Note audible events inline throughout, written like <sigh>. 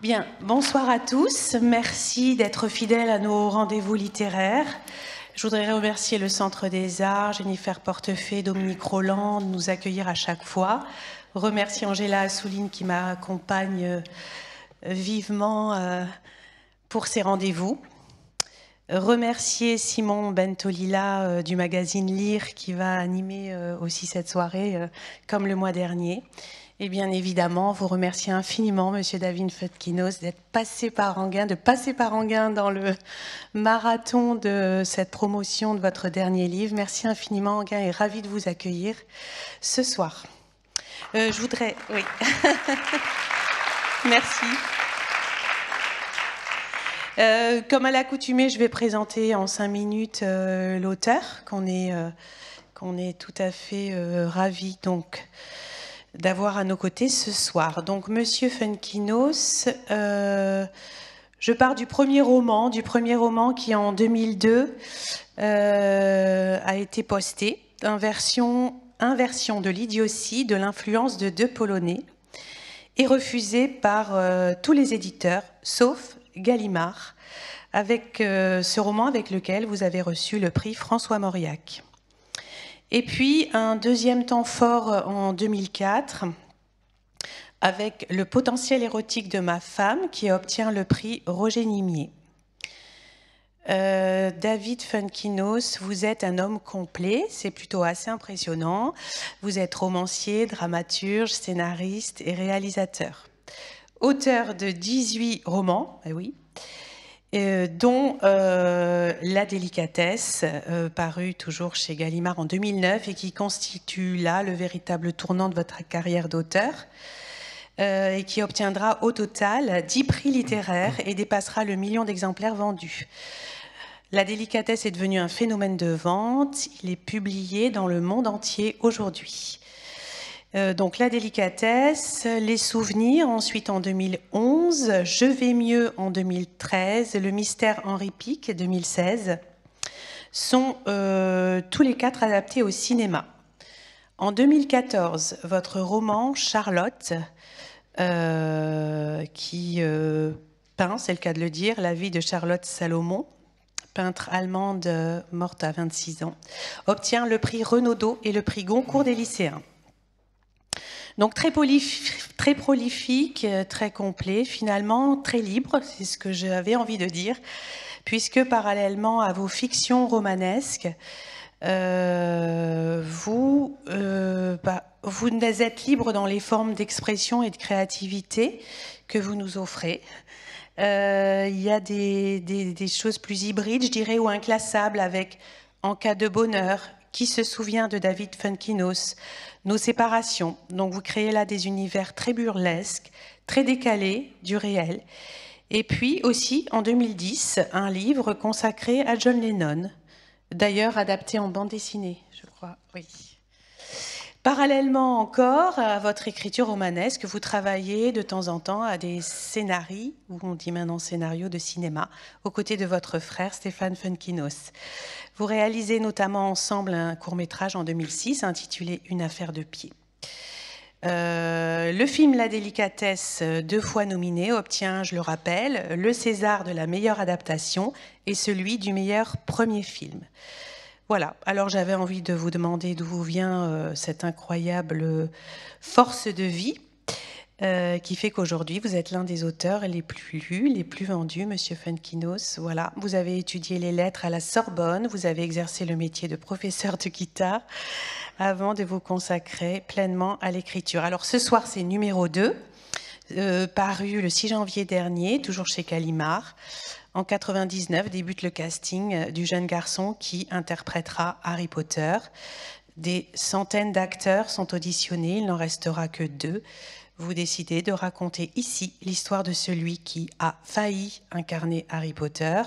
Bien, bonsoir à tous. Merci d'être fidèles à nos rendez-vous littéraires. Je voudrais remercier le Centre des Arts, Jennifer Portefeuille, Dominique Roland de nous accueillir à chaque fois. Remercie Angela Assouline qui m'accompagne euh, vivement euh, pour ces rendez-vous remercier Simon Bentolila euh, du magazine Lire qui va animer euh, aussi cette soirée euh, comme le mois dernier. Et bien évidemment, vous remercier infiniment Monsieur David Fetkinos d'être passé par Anguin, de passer par Anguin dans le marathon de cette promotion de votre dernier livre. Merci infiniment Anguin et ravi de vous accueillir ce soir. je voudrais, oui, <laughs> merci. Euh, comme à l'accoutumée, je vais présenter en cinq minutes euh, l'auteur, qu'on est, euh, qu'on est tout à fait ravis donc d'avoir à nos côtés ce soir. Donc, Monsieur Funkinos, je pars du premier roman, du premier roman qui en 2002 a été posté, inversion, inversion de l'idiotie de l'influence de deux Polonais, et refusé par tous les éditeurs, sauf Gallimard, avec euh, ce roman avec lequel vous avez reçu le prix François Mauriac. Et puis un deuxième temps fort en 2004 avec Le potentiel érotique de ma femme qui obtient le prix Roger Nimier. Euh, David Funkinos, vous êtes un homme complet, c'est plutôt assez impressionnant. Vous êtes romancier, dramaturge, scénariste et réalisateur auteur de 18 romans, eh oui, euh, dont euh, La délicatesse, euh, paru toujours chez Gallimard en 2009 et qui constitue là le véritable tournant de votre carrière d'auteur. et qui obtiendra au total 10 prix littéraires et dépassera le million d'exemplaires vendus. La délicatesse est devenue un phénomène de vente. Il est publié dans le monde entier aujourd'hui. Euh, donc la délicatesse, les souvenirs, ensuite en 2011, Je vais mieux en 2013, Le mystère Henri Pic 2016, sont euh, tous les quatre adaptés au cinéma. En 2014, votre roman Charlotte, euh, qui peint, c'est le cas de le dire, la vie de Charlotte Salomon, peintre allemande morte à 26 ans, obtient le prix Renaudot et le prix Goncourt des lycéens. Donc très, très prolifique, euh, très complet, finalement très libre, c'est ce que j'avais envie de dire, puisque parallèlement à vos fictions romanesques, euh, vous, euh, bah, vous êtes libre dans les formes d'expression et de créativité que vous nous offrez. Il y a des, des, choses plus hybrides, je dirais, ou inclassables avec en cas de bonheur, qui se souvient de David Funkinos Nos séparations. Donc vous créez là des univers très burlesques, très décalés du réel. Et puis aussi en 2010, un livre consacré à John Lennon, d'ailleurs adapté en bande dessinée, je crois. Oui. Parallèlement encore à votre écriture romanesque, vous travaillez de temps en temps à des scénarii, ou on dit maintenant scénario de cinéma, aux côtés de votre frère Stéphane Funkinos. Vous réalisez notamment ensemble un court métrage en 2006 intitulé Une affaire de pied. Euh, le film La délicatesse, deux fois nominé, obtient, je le rappelle, le César de la meilleure adaptation et celui du meilleur premier film. Voilà, alors j'avais envie de vous demander d'où vous vient euh, cette incroyable euh, force de vie euh, qui fait qu'aujourd'hui vous êtes l'un des auteurs les plus lus, les plus vendus, Monsieur Funkinos. Voilà, vous avez étudié les lettres à la Sorbonne, vous avez exercé le métier de professeur de guitare avant de vous consacrer pleinement à l'écriture. Alors ce soir c'est numéro 2, paru le 6 janvier dernier, toujours chez Calimard, en 1999, débute le casting euh, du jeune garçon qui interprétera Harry Potter. Des centaines d'acteurs sont auditionnés, il n'en restera que deux. Vous décidez de raconter ici l'histoire de celui qui a failli incarner Harry Potter,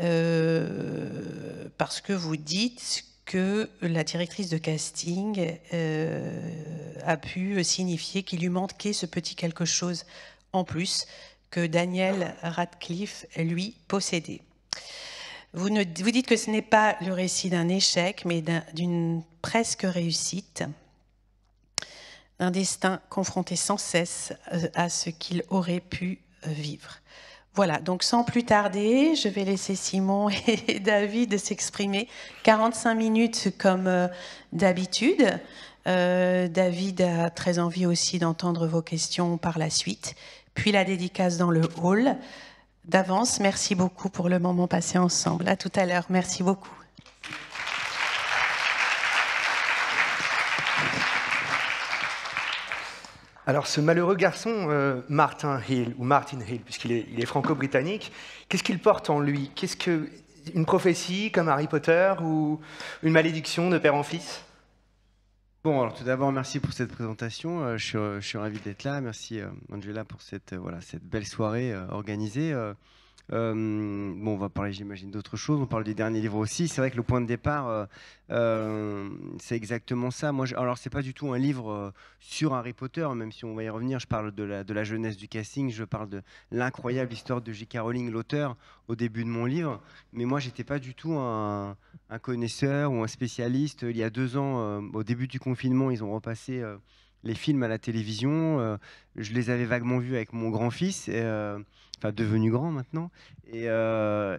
euh, parce que vous dites que la directrice de casting euh, a pu signifier qu'il lui manquait ce petit quelque chose en plus que Daniel Radcliffe, lui, possédait. Vous, ne, vous dites que ce n'est pas le récit d'un échec, mais d'une presque réussite, d'un destin confronté sans cesse euh, à ce qu'il aurait pu euh, vivre. Voilà, donc sans plus tarder, je vais laisser Simon <laughs> et David s'exprimer. 45 minutes comme euh, d'habitude. David a très envie aussi d'entendre vos questions par la suite puis la dédicace dans le hall. D'avance, merci beaucoup pour le moment passé ensemble. À tout à l'heure. Merci beaucoup. Alors ce malheureux garçon, euh, Martin Hill, ou Martin Hill, puisqu'il est, est franco-britannique, qu'est-ce qu'il porte en lui Qu'est-ce que une prophétie comme Harry Potter ou une malédiction de père en fils tout d'abord, merci pour cette présentation. Euh, euh, je, suis, ravi d'être là. Merci euh, Angela pour cette belle soirée organisée. Euh, bon, on va parler, j'imagine, d'autres choses. On parle des derniers livres aussi. C'est vrai que le point de départ, euh, euh, c'est exactement ça. Moi, alors, c'est pas du tout un livre sur Harry Potter, même si on va y revenir. Je parle de la, jeunesse du casting, je parle de l'incroyable histoire de J.K. Rowling, l'auteur, au début de mon livre. Mais moi, j'étais pas du tout un, connaisseur ou un spécialiste. Il y a deux ans, au début du confinement, ils ont repassé les films à la télévision. je les avais vaguement vus avec mon grand-fils enfin devenu grand maintenant. Et, euh,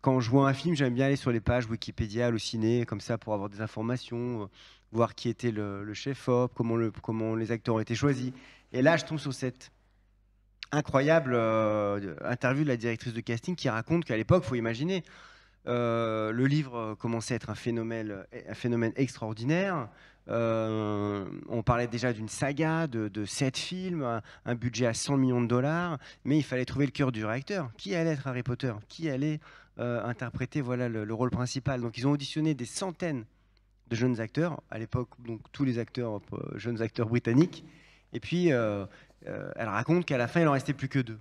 quand je vois un film, j'aime bien aller sur les pages Wikipédia, le ciné, comme ça, pour avoir des informations, euh, voir qui était le, chef-op, comment, les acteurs ont été choisis. Et là, je tombe sur cette incroyable euh, interview de la directrice de casting qui raconte qu'à l'époque, faut imaginer, le livre commençait à être un phénomène extraordinaire. Euh, on parlait déjà d'une saga, de, sept films, un, budget à 100 millions de dollars, mais il fallait trouver le cœur du réacteur. Qui allait être Harry Potter Qui allait euh, interpréter voilà, le, rôle principal Donc ils ont auditionné des centaines de jeunes acteurs, à l'époque donc tous les acteurs, euh, jeunes acteurs britanniques, et puis elle raconte qu'à la fin il en restait plus que deux.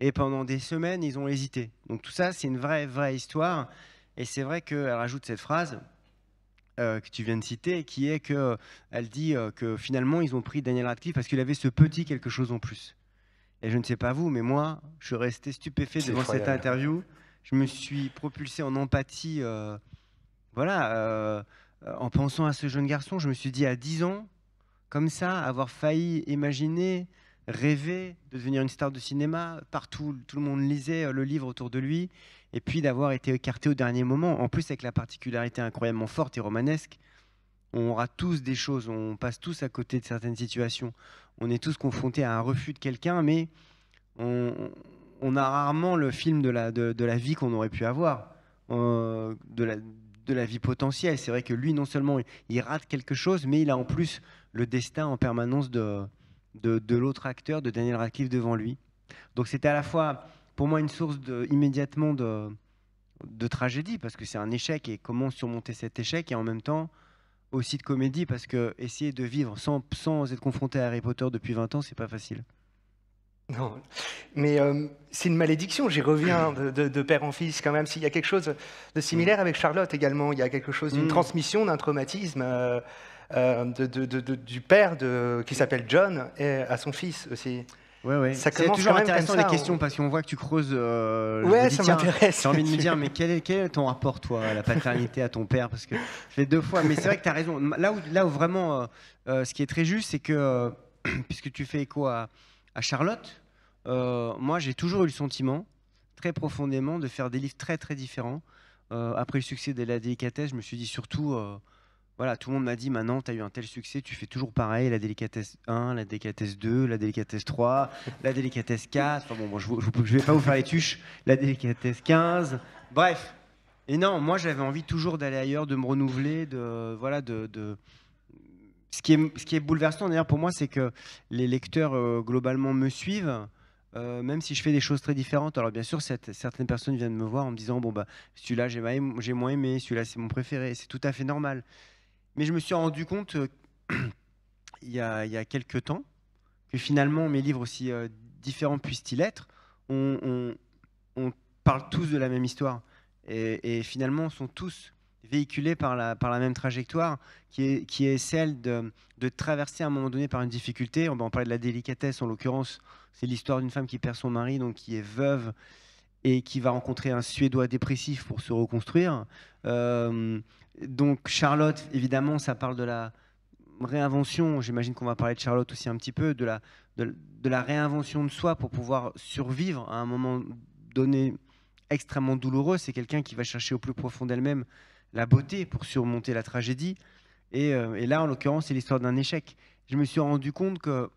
Et pendant des semaines, ils ont hésité. Donc tout ça, c'est une vraie, vraie histoire. Et c'est vrai qu'elle rajoute cette phrase, euh, que tu viens de citer, qui est que euh, elle dit euh, que finalement ils ont pris Daniel Radcliffe parce qu'il avait ce petit quelque chose en plus. Et je ne sais pas vous, mais moi, je suis resté stupéfait devant cette interview. Je me suis propulsé en empathie, voilà, en pensant à ce jeune garçon. Je me suis dit à 10 ans, comme ça, avoir failli imaginer, rêver de devenir une star de cinéma. Partout, tout le monde lisait le livre autour de lui et puis d'avoir été écarté au dernier moment. En plus, avec la particularité incroyablement forte et romanesque, on aura tous des choses, on passe tous à côté de certaines situations. On est tous confrontés à un refus de quelqu'un, mais on, a rarement le film de la, de, la vie qu'on aurait pu avoir, euh, de, la, de la vie potentielle. C'est vrai que lui, non seulement il rate quelque chose, mais il a en plus le destin en permanence de, de, de l'autre acteur, de Daniel Radcliffe devant lui. Donc c'était à la fois pour moi une source de, immédiatement de, de tragédie, parce que c'est un échec, et comment surmonter cet échec, et en même temps aussi de comédie, parce que essayer de vivre sans, sans être confronté à Harry Potter depuis 20 ans, c'est pas facile. Non, mais euh, c'est une malédiction, j'y reviens de, père en fils quand même. S'il y a quelque chose de similaire avec Charlotte également, il y a quelque chose d'une mm. transmission, d'un traumatisme euh, euh, de, du père qui s'appelle John et à son fils aussi. Ouais, ouais. c'est toujours intéressant les questions hein. parce qu'on voit que tu creuses. Euh, ouais, ça m'intéresse. J'ai envie de me dire, <laughs> mais quel est, quel ton rapport, toi, à la paternité, à ton père Parce que je fais deux fois. Mais c'est vrai que tu as raison. Là où, là où vraiment, euh, euh, ce qui est très juste, c'est que, <clears throat> puisque tu fais écho à, à Charlotte, moi, j'ai toujours eu le sentiment, très profondément, de faire des livres très, très différents. après le succès de La délicatesse, je me suis dit surtout voilà, tout le monde m'a dit maintenant, tu as eu un tel succès, tu fais toujours pareil, la délicatesse 1, la délicatesse 2, la délicatesse 3, <laughs> la délicatesse 4. Enfin bon, je ne vais pas vous faire les tuches, la délicatesse 15. Bref. Et non, moi j'avais envie toujours d'aller ailleurs, de me renouveler, de voilà, de, Ce, qui est, ce qui est bouleversant d'ailleurs pour moi, c'est que les lecteurs euh, globalement me suivent. Euh, même si je fais des choses très différentes. Alors bien sûr, certaines personnes viennent me voir en me disant bon bah celui-là j'ai moins aimé, celui-là c'est mon préféré. C'est tout à fait normal. Mais je me suis rendu compte euh, <clears throat> il, y a, quelques temps que finalement, mes livres, aussi euh, différents puissent-ils être, on, parle tous de la même histoire. Et, finalement, sont tous véhiculés par la, par la même trajectoire, qui est, qui est celle de, traverser à un moment donné par une difficulté. on parlait de la délicatesse, en l'occurrence, c'est l'histoire d'une femme qui perd son mari, donc qui est veuve et qui va rencontrer un Suédois dépressif pour se reconstruire. Euh, donc Charlotte, évidemment, ça parle de la réinvention. J'imagine qu'on va parler de Charlotte aussi un petit peu, de la, de, la réinvention de soi pour pouvoir survivre à un moment donné extrêmement douloureux. C'est quelqu'un qui va chercher au plus profond d'elle-même la beauté pour surmonter la tragédie. Et, euh, et là, en l'occurrence, c'est l'histoire d'un échec. Je me suis rendu compte que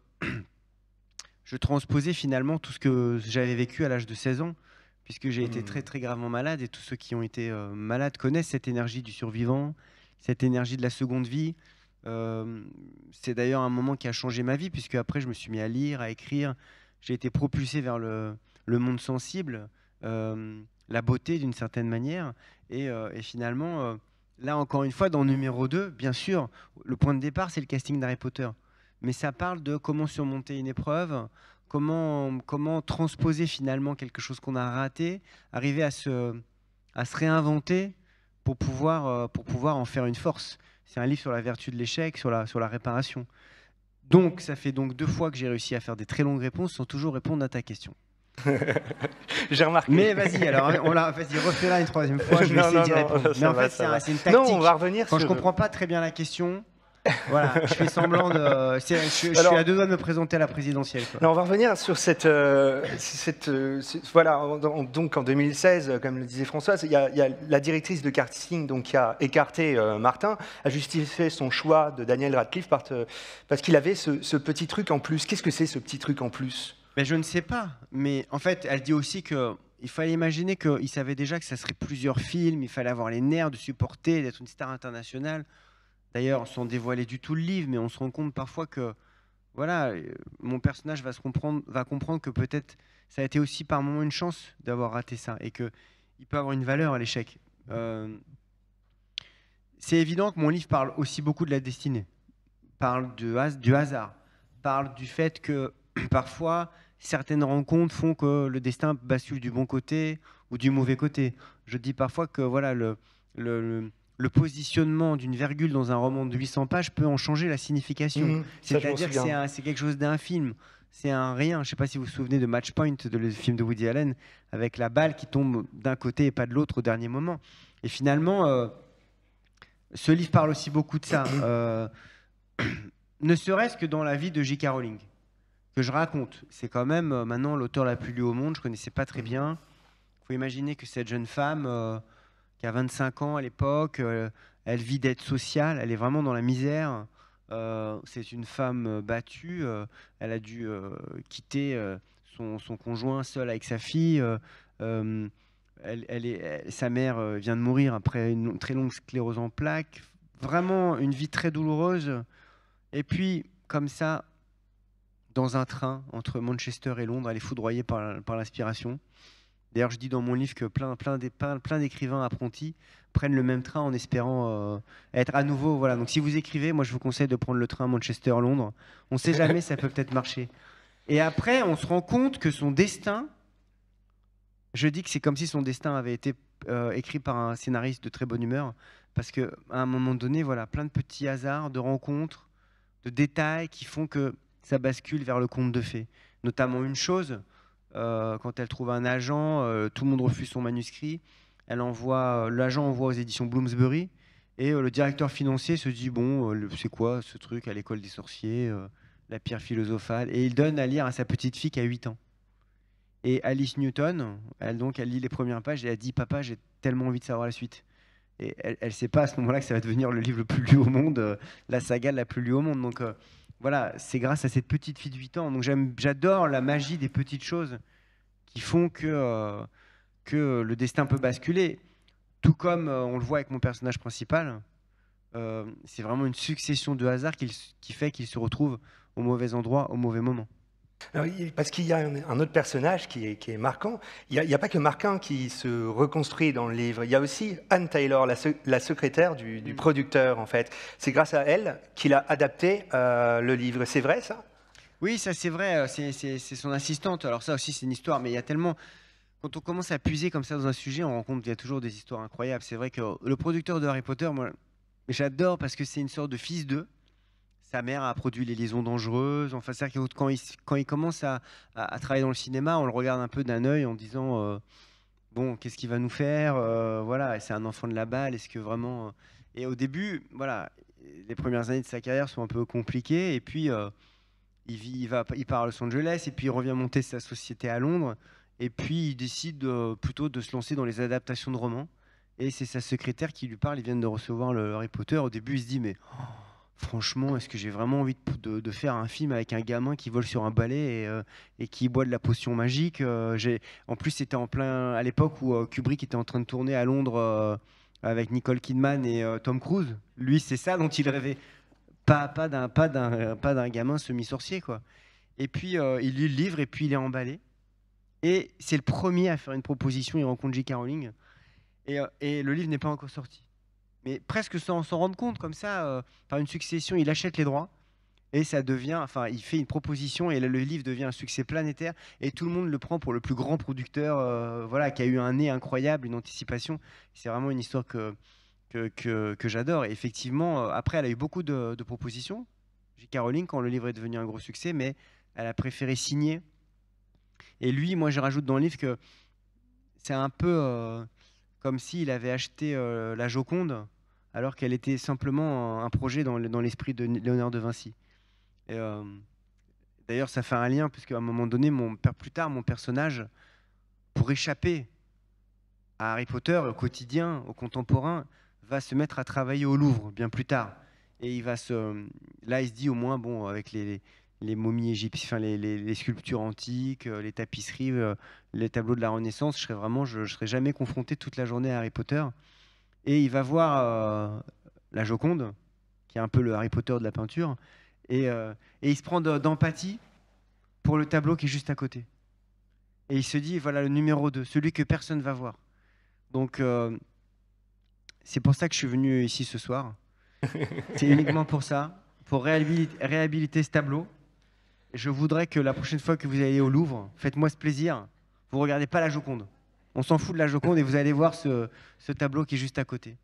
<clears throat> je transposais finalement tout ce que j'avais vécu à l'âge de 16 ans puisque j'ai été hmm. très très gravement malade et tous ceux qui ont été euh, malades connaissent cette énergie du survivant, cette énergie de la seconde vie. Euh, c'est d'ailleurs un moment qui a changé ma vie, puisque après je me suis mis à lire, à écrire, j'ai été propulsé vers le, monde sensible, euh, la beauté d'une certaine manière, et, et finalement, là encore une fois, dans numéro 2, bien sûr, le point de départ c'est le casting d'Harry Potter, mais ça parle de comment surmonter une épreuve, comment, transposer finalement quelque chose qu'on a raté, arriver à se, réinventer euh, pour pouvoir, en faire une force. C'est un livre sur la vertu de l'échec, sur la, réparation. Donc, ça fait donc deux fois que j'ai réussi à faire des très longues réponses sans toujours répondre à ta question. <laughs> j'ai remarqué. Mais vas-y, alors, hein, on la, refais-la une troisième fois, je <laughs> vais essayer d'y répondre. va, Non, on va revenir Quand je ne comprends pas très bien la question, voilà, je fais semblant de. Je, je, suis à deux doigts de me présenter à la présidentielle. on va revenir sur cette. Euh, euh, voilà, donc en 2016, euh, comme le disait Françoise, il y, la directrice de casting, donc, qui a écarté Martin, a justifié son choix de Daniel Radcliffe parce qu'il avait ce, petit truc en plus. Qu'est-ce que c'est ce petit truc en plus mais ben, Je ne sais pas. Mais en fait, elle dit aussi que il fallait imaginer qu'il savait déjà que ça serait plusieurs films, il fallait avoir les nerfs de supporter, d'être une star internationale. D'ailleurs, sans dévoiler du tout le livre, mais on se rend compte parfois que voilà, euh, mon personnage va, comprendre, que peut-être ça a été aussi par moment une chance d'avoir raté ça et que il peut avoir une valeur à l'échec. Euh, c'est évident que mon livre parle aussi beaucoup de la destinée, parle du hasard, parle du fait que <clears throat> parfois certaines rencontres font que le destin bascule du bon côté ou du mauvais côté. Je dis parfois que voilà le le positionnement d'une virgule dans un roman de 800 pages peut en changer la signification. Mhm. C'est-à-dire que c'est quelque chose d'un film. C'est un rien. Je ne sais pas si vous vous souvenez de Match Point, de le film de Woody Allen, avec la balle qui tombe d'un côté et pas de l'autre au dernier moment. Et finalement, euh, ce livre parle aussi beaucoup de ça. <coughs> Euh, ne serait-ce que dans la vie de J.K. Rowling, que je raconte. C'est quand même euh, maintenant l'auteur la plus lue au monde. Je ne connaissais pas très bien. Il faut imaginer que cette jeune femme qui a 25 ans à l'époque. Euh, elle vit d'aide sociale, elle est vraiment dans la misère. Euh, c'est une femme euh, battue. elle a dû quitter son, conjoint seul avec sa fille. Elle, est, sa mère vient de mourir après une très longue sclérose en plaques. Vraiment une vie très douloureuse. Et puis, comme ça, dans un train entre Manchester et Londres, elle est foudroyée par, par l'inspiration. D'ailleurs, je dis dans mon livre que plein, plein, plein, d'écrivains apprentis prennent le même train en espérant euh, être à nouveau. Voilà. Donc, si vous écrivez, moi, je vous conseille de prendre le train Manchester-Londres. On ne sait jamais, ça peut peut-être marcher. Et après, on se rend compte que son destin, je dis que c'est comme si son destin avait été euh, écrit par un scénariste de très bonne humeur, parce que un moment donné, voilà, plein de petits hasards, de rencontres, de détails qui font que ça bascule vers le conte de fées. Notamment une chose, euh, quand elle trouve un agent, euh, tout le monde refuse son manuscrit. Elle envoie, euh, l'agent envoie aux éditions Bloomsbury. Et le directeur financier se dit bon, c'est quoi ce truc à l'école des sorciers, la pierre philosophale Et il donne à lire à sa petite fille qui a 8 ans. Et Alice Newton, elle donc, elle lit les premières pages et elle dit Papa, j'ai tellement envie de savoir la suite. Et elle ne sait pas à ce moment-là que ça va devenir le livre le plus lu au monde, la saga la plus lue au monde. Donc, voilà, c'est grâce à cette petite fille de 8 ans. Donc j'adore la magie des petites choses qui font que, euh, que le destin peut basculer. Tout comme euh, on le voit avec mon personnage principal, euh, c'est vraiment une succession de hasards qui fait qu'il se retrouve au mauvais endroit, au mauvais moment parce qu'il y a un, autre personnage qui est, marquant. Il n'y a, pas que Marquin qui se reconstruit dans le livre. Il y a aussi Anne Taylor, la, secrétaire du, mm. producteur, en fait. C'est grâce à elle qu'il a adapté euh, le livre. C'est vrai, ça Oui, ça, c'est vrai. Euh, c'est son assistante. Alors, ça aussi, c'est une histoire, mais il y a tellement. Quand on commence à puiser comme ça dans un sujet, on rencontre qu'il y a toujours des histoires incroyables. C'est vrai que le producteur de Harry Potter, moi, j'adore parce que c'est une sorte de fils d'eux sa mère a produit Les Liaisons Dangereuses. Enfin, cest à quand il, quand il commence à, travailler dans le cinéma, on le regarde un peu d'un œil en disant euh, Bon, qu'est-ce qu'il va nous faire euh, Voilà, c'est un enfant de la balle, est-ce que vraiment. Euh, et au début, voilà, les premières années de sa carrière sont un peu compliquées. Et puis, il, va, il part à Los Angeles, et puis il revient monter sa société à Londres. Et puis, il décide plutôt de se lancer dans les adaptations de romans. Et c'est sa secrétaire qui lui parle. Ils viennent de recevoir le Harry Potter. Au début, il se dit Mais. Oh, franchement, est-ce que j'ai vraiment envie de, faire un film avec un gamin qui vole sur un balai et, euh, qui boit de la potion magique euh, En plus, c'était en plein à l'époque où euh, Kubrick était en train de tourner à Londres avec Nicole Kidman et Tom Cruise. Lui, c'est ça dont il rêvait. Pas, pas d'un pas d'un pas d'un gamin semi-sorcier quoi. Et puis il lit le livre et puis il est emballé. Et c'est le premier à faire une proposition. Il rencontre J. Rowling. et le livre n'est pas encore sorti mais presque sans s'en rendre compte, comme ça, par euh, une succession, il achète les droits. Et ça devient, enfin, il fait une proposition et le livre devient un succès planétaire et tout le monde le prend pour le plus grand producteur, euh, voilà, qui a eu un nez incroyable, une anticipation. C'est vraiment une histoire que, que, que, j'adore. Et effectivement, euh, après, elle a eu beaucoup de, propositions. J'ai Caroline quand le livre est devenu un gros succès, mais elle a préféré signer. Et lui, moi, je rajoute dans le livre que c'est un peu comme s'il avait acheté euh, la Joconde alors qu'elle était simplement un, projet dans, l'esprit de Léonard de Vinci. Euh, d'ailleurs, ça fait un lien, puisque à un moment donné, mon, père plus tard, mon personnage, pour échapper à Harry Potter, au quotidien, au contemporain, va se mettre à travailler au Louvre bien plus tard. Et il va se, là, il se dit au moins, bon, avec les, les momies égyptiennes, les, sculptures antiques, euh, les tapisseries, euh, les tableaux de la Renaissance. Je serais vraiment, je, serais jamais confronté toute la journée à Harry Potter. Et il va voir euh, la Joconde, qui est un peu le Harry Potter de la peinture, et, il se prend d'empathie pour le tableau qui est juste à côté. Et il se dit, voilà le numéro 2, celui que personne va voir. Donc, c'est pour ça que je suis venu ici ce soir. <laughs> c'est uniquement pour ça, pour réhabiliter ce tableau je voudrais que la prochaine fois que vous allez au Louvre, faites-moi ce plaisir, vous regardez pas la Joconde. On s'en fout de la Joconde et vous allez voir ce, tableau qui est juste à côté.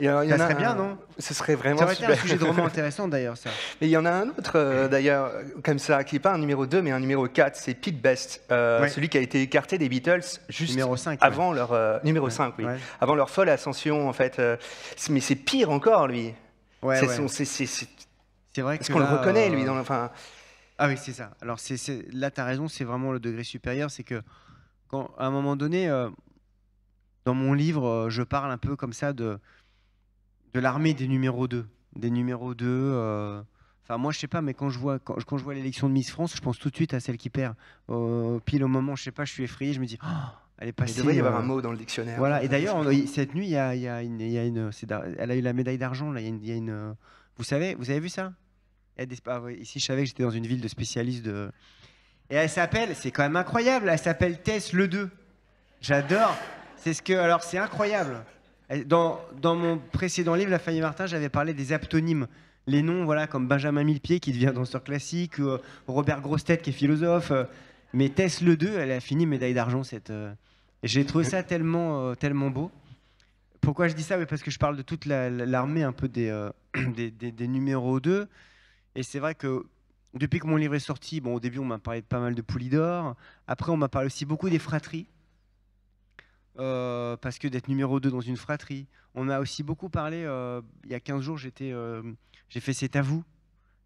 serait bien, non Ce serait vraiment un sujet de roman <laughs> intéressant, d'ailleurs, ça. Mais il y en a un autre, euh, d'ailleurs, comme ça, qui n'est pas un numéro 2, mais un numéro 4, c'est Pete Best, euh, celui qui a été écarté des Beatles juste numéro avant leur... Euh, numéro oui. Avant leur folle ascension, en fait. mais c'est pire encore, lui. c'est, vrai ce qu'on le reconnaît, lui. Dans, enfin, ah oui, c'est ça. Alors là, tu as raison, c'est vraiment le degré supérieur. C'est que, quand, à un moment donné, euh, dans mon livre, euh, je parle un peu comme ça de, de l'armée des numéros 2. Des numéros 2. Euh, enfin, moi, je sais pas, mais quand je vois, quand, je vois l'élection de Miss France, je pense tout de suite à celle qui perd. pile au moment, je sais pas, je suis effrayé, je me dis. Oh, elle est passée. Il devrait y avoir un mot dans le dictionnaire. Voilà. Et <laughs> d'ailleurs, cette nuit, il y a, une, y a une elle a eu la médaille d'argent. Là, il y a une vous savez, vous avez vu ça eh, ah ici, je savais que j'étais dans une ville de spécialistes de. Et elle s'appelle, c'est quand même incroyable, elle s'appelle Tess Le 2. J'adore. C'est ce que. Alors, c'est incroyable. Dans, dans, mon précédent livre, La famille Martin, j'avais parlé des aptonymes. Les noms, voilà, comme Benjamin Millepied qui devient danseur classique, ou euh, Robert Grostet qui est philosophe. Euh. Mais Tess Le 2, elle a fini médaille d'argent. Cette, euh. j'ai trouvé ça tellement, tellement beau. Pourquoi je dis ça Parce que je parle de toute l'armée un peu des, <coughs> des, des, des, numéros 2. Et c'est vrai que depuis que mon livre est sorti, bon, au début, on m'a parlé de pas mal de d'or. Après, on m'a parlé aussi beaucoup des fratries. Euh, parce que d'être numéro 2 dans une fratrie. On m'a aussi beaucoup parlé, euh, il y a 15 jours, j'étais, euh, j'ai fait C'est à vous.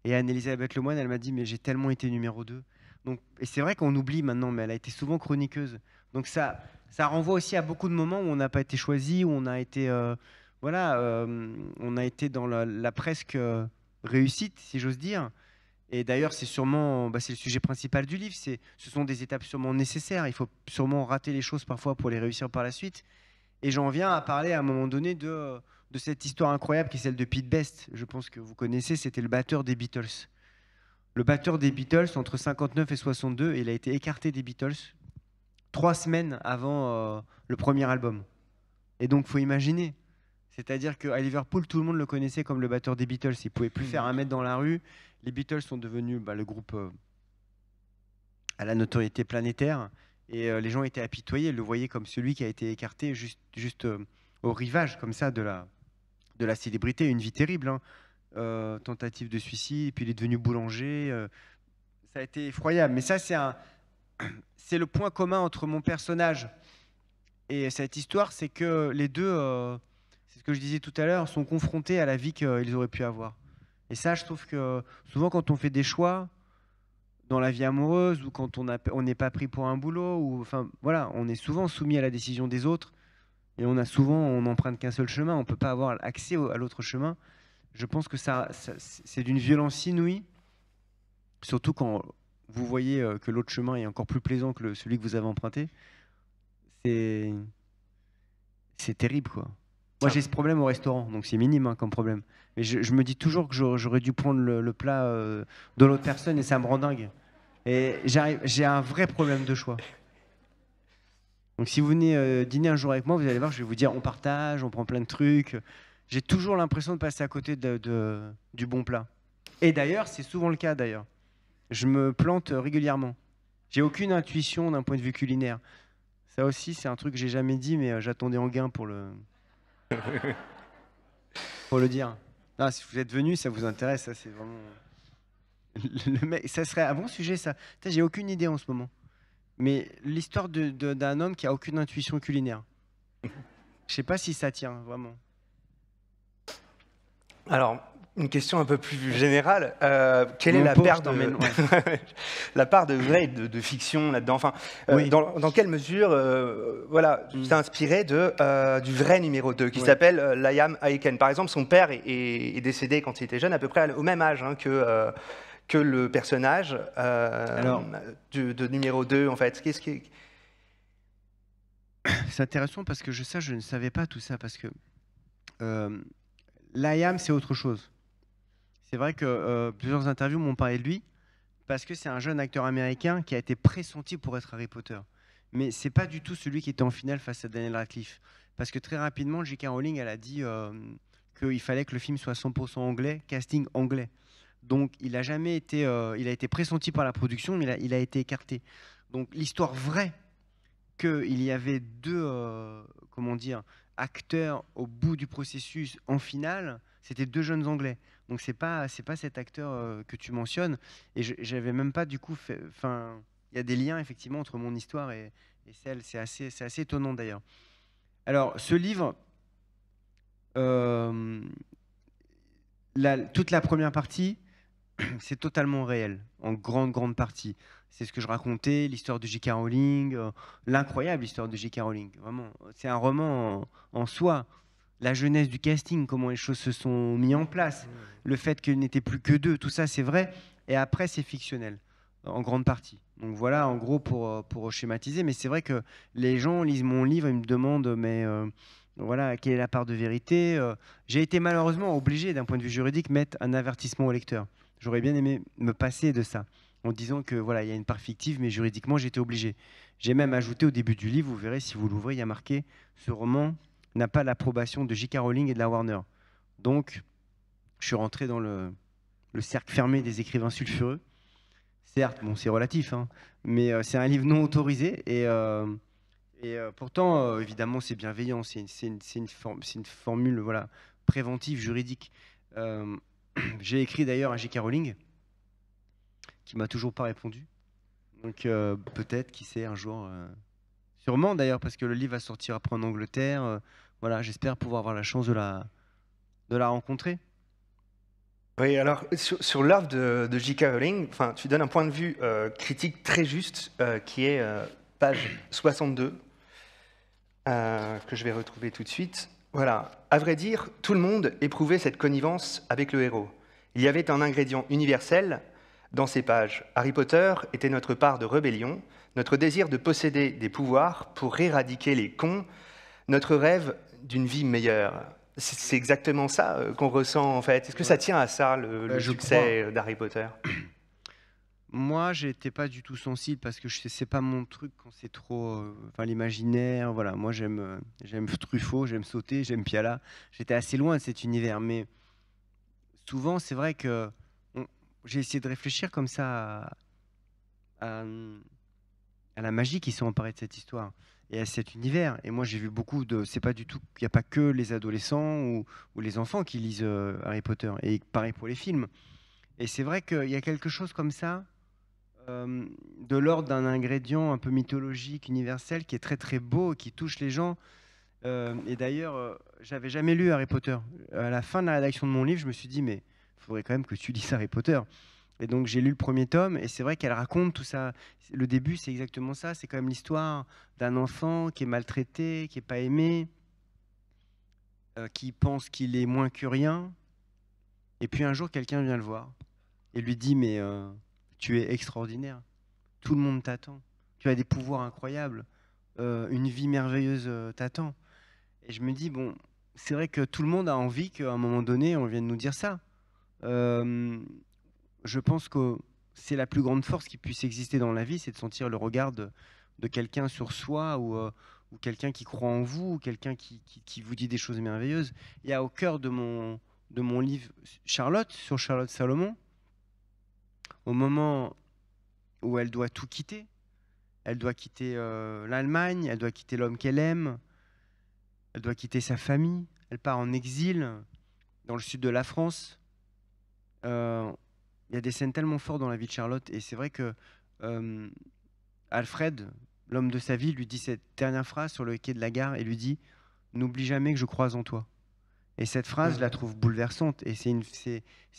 Et Anne-Elisabeth Lemoine, elle m'a dit, mais j'ai tellement été numéro 2. Donc, et c'est vrai qu'on oublie maintenant, mais elle a été souvent chroniqueuse. Donc ça, ça renvoie aussi à beaucoup de moments où on n'a pas été choisi, où on a été, voilà, on a été dans la, la presque réussite, si j'ose dire. Et d'ailleurs, c'est sûrement bah, c'est le sujet principal du livre. C'est, ce sont des étapes sûrement nécessaires. Il faut sûrement rater les choses parfois pour les réussir par la suite. Et j'en viens à parler à un moment donné de, cette histoire incroyable qui est celle de Pete Best. Je pense que vous connaissez, c'était le batteur des Beatles. Le batteur des Beatles, entre 59 et 62, il a été écarté des Beatles trois semaines avant euh, le premier album. Et donc, faut imaginer, c'est-à-dire qu'à Liverpool, tout le monde le connaissait comme le batteur des Beatles. Il pouvait plus mm. faire un mètre dans la rue. Les Beatles sont devenus bah, le groupe euh, à la notoriété planétaire. Et euh, les gens étaient apitoyés, ils le voyaient comme celui qui a été écarté juste, juste euh, au rivage, comme ça, de la, de la célébrité. Une vie terrible. Hein. tentative de suicide, puis il est devenu boulanger. ça a été effroyable. Mais ça, c'est un... <clears throat> C'est le point commun entre mon personnage et cette histoire, c'est que les deux c'est ce que je disais tout à l'heure, sont confrontés à la vie qu'ils auraient pu avoir. Et ça, je trouve que souvent quand on fait des choix dans la vie amoureuse ou quand on n'est pas pris pour un boulot, ou enfin voilà, on est souvent soumis à la décision des autres et on a souvent, on n'emprunte qu'un seul chemin, on ne peut pas avoir accès à l'autre chemin. Je pense que ça, ça c'est d'une violence inouïe, surtout quand vous voyez euh, que l'autre chemin est encore plus plaisant que celui que vous avez emprunté. C'est c'est terrible quoi. Moi, j'ai ce problème au restaurant, donc c'est minime hein, comme problème. Mais je, me dis toujours que j'aurais dû prendre le, plat euh, de l'autre personne et ça me rend dingue. Et j'ai un vrai problème de choix. Donc si vous venez euh, dîner un jour avec moi, vous allez voir, je vais vous dire, on partage, on prend plein de trucs. J'ai toujours l'impression de passer à côté de, de, du bon plat. Et d'ailleurs, c'est souvent le cas d'ailleurs. Je me plante régulièrement. J'ai aucune intuition d'un point de vue culinaire. Ça aussi, c'est un truc que j'ai jamais dit, mais euh, j'attendais en gain pour le, <laughs> Pour le dire. si vous êtes venu, ça vous intéresse, ça c'est vraiment. <laughs> ça serait un bon sujet, ça. J'ai aucune idée en ce moment. Mais l'histoire d'un homme qui a aucune intuition culinaire. Je sais pas si ça tient, vraiment. Alors, une question un peu plus générale. Euh, quelle est <laughs> la part, de... part de vrai de, fiction là-dedans enfin, euh, dans, quelle mesure euh, voilà, mm. inspiré de, du vrai numéro 2 qui s'appelle Layam Aiken Par exemple, son père est, décédé quand il était jeune, à peu près au même âge hein, que, que le personnage de, numéro 2. En fait. <coughs> C'est intéressant parce que je, ça, je ne savais pas tout ça. Parce que Layam, c'est autre chose. C'est vrai que euh, plusieurs interviews m'ont parlé de lui parce que c'est un jeune acteur américain qui a été pressenti pour être Harry Potter. Mais ce n'est pas du tout celui qui était en finale face à Daniel Radcliffe. Parce que très rapidement, J.K. Rowling, elle a dit euh, qu'il fallait que le film soit 100% anglais, casting anglais. Donc il a jamais été, euh, il a été pressenti par la production, mais il a, été écarté. Donc l'histoire vraie qu'il y avait deux, comment dire, acteurs au bout du processus en finale, c'était deux jeunes anglais. Donc c'est pas c'est pas cet acteur euh, que tu mentionnes. Et j'avais même pas du coup, enfin, il y a des liens effectivement entre mon histoire et, celle. C'est assez c'est assez étonnant d'ailleurs. Alors ce livre, euh, toute la première partie, <clears throat> c'est totalement réel, en grande, grande partie. C'est ce que je racontais, l'histoire de J.K. Rowling, euh, l'incroyable histoire de J.K. Rowling, vraiment. C'est un roman en soi, la jeunesse du casting, comment les choses se sont mises en place, mmh. le fait qu'il n'était plus que deux, tout ça c'est vrai. Et après, c'est fictionnel, en grande partie. Donc voilà, en gros, pour, euh, pour schématiser. Mais c'est vrai que les gens lisent mon livre, et me demandent, mais euh, voilà, quelle est la part de vérité euh. J'ai été malheureusement obligé, d'un point de vue juridique, mettre un avertissement au lecteur. J'aurais bien aimé me passer de ça en disant que voilà, il y a une part fictive, mais juridiquement, j'étais obligé. J'ai même ajouté au début du livre, vous verrez si vous l'ouvrez, il y a marqué ce roman n'a pas l'approbation de J. Rowling et de la Warner. Donc, je suis rentré dans le, cercle fermé des écrivains sulfureux. Certes, bon, c'est relatif, hein, mais euh, c'est un livre non autorisé. Et, euh, euh, pourtant, évidemment, c'est bienveillant. C'est une, formule voilà, préventive juridique. <clears throat> J'ai écrit d'ailleurs à J. Rowling, qui m'a toujours pas répondu. Donc peut-être, qui sait, un jour. Sûrement d'ailleurs, parce que le livre va sortir après en Angleterre voilà, j'espère pouvoir avoir la chance de la, de la rencontrer. Oui, alors sur, sur l'œuvre de, J. J.K. Rowling, tu donnes un point de vue euh, critique très juste euh, qui est euh, page 62, que je vais retrouver tout de suite. Voilà. À vrai dire, tout le monde éprouvait cette connivence avec le héros. Il y avait un ingrédient universel dans ces pages. Harry Potter était notre part de rébellion, notre désir de posséder des pouvoirs pour éradiquer les cons, notre rêve d'une vie meilleure. C'est exactement ça euh, qu'on ressent en fait. Est-ce que ça tient à ça le, bah, succès euh, d'Harry Potter <clears throat> Moi, j'étais pas du tout sensible parce que c'est pas mon truc quand c'est trop, euh, l'imaginaire. Voilà, moi j'aime, j'aime Truffaut, j'aime sauter, j'aime Piala. J'étais assez loin de cet univers, mais souvent c'est vrai que j'ai essayé de réfléchir comme ça à, à la magie qui s'est emparée de cette histoire et à cet univers. Et moi, j'ai vu beaucoup de. C'est pas du tout. Il n'y a pas que les adolescents ou, les enfants qui lisent euh, Harry Potter. Et pareil pour les films. Et c'est vrai qu'il y a quelque chose comme ça, euh, de l'ordre d'un ingrédient un peu mythologique, universel, qui est très très beau, qui touche les gens. Euh, et d'ailleurs, j'avais jamais lu Harry Potter. À la fin de la rédaction de mon livre, je me suis dit, mais il faudrait quand même que tu <laughs> lises Harry Potter. Et donc j'ai lu le premier tome et c'est vrai qu'elle raconte tout ça. Le début, c'est exactement ça. C'est quand même l'histoire d'un enfant qui est maltraité, qui n'est pas aimé, euh, qui pense qu'il est moins que rien. Et puis un jour, quelqu'un vient le voir et lui dit Mais euh, tu es extraordinaire. Tout le monde t'attend. Tu as des pouvoirs incroyables. Euh, une vie merveilleuse t'attend. Et je me dis Bon, c'est vrai que tout le monde a envie qu'à un moment donné, on vienne nous dire ça. Euh, je pense que c'est la plus grande force qui puisse exister dans la vie, c'est de sentir le regard de, quelqu'un sur soi euh, ou, quelqu'un qui croit en vous ou quelqu'un qui, vous dit des choses merveilleuses. Il y a au cœur de mon, livre Charlotte, sur Charlotte Salomon, au moment où elle doit tout quitter, elle doit quitter euh, l'Allemagne, elle doit quitter l'homme qu'elle aime, elle doit quitter sa famille, elle part en exil dans le sud de la France. Euh, il y a des scènes tellement fortes dans la vie de Charlotte, et c'est vrai que Alfred, l'homme de sa vie, lui dit cette dernière phrase sur le quai de la gare et lui dit N'oublie jamais que je croise en toi. Et cette phrase, la trouve bouleversante, et c'est une,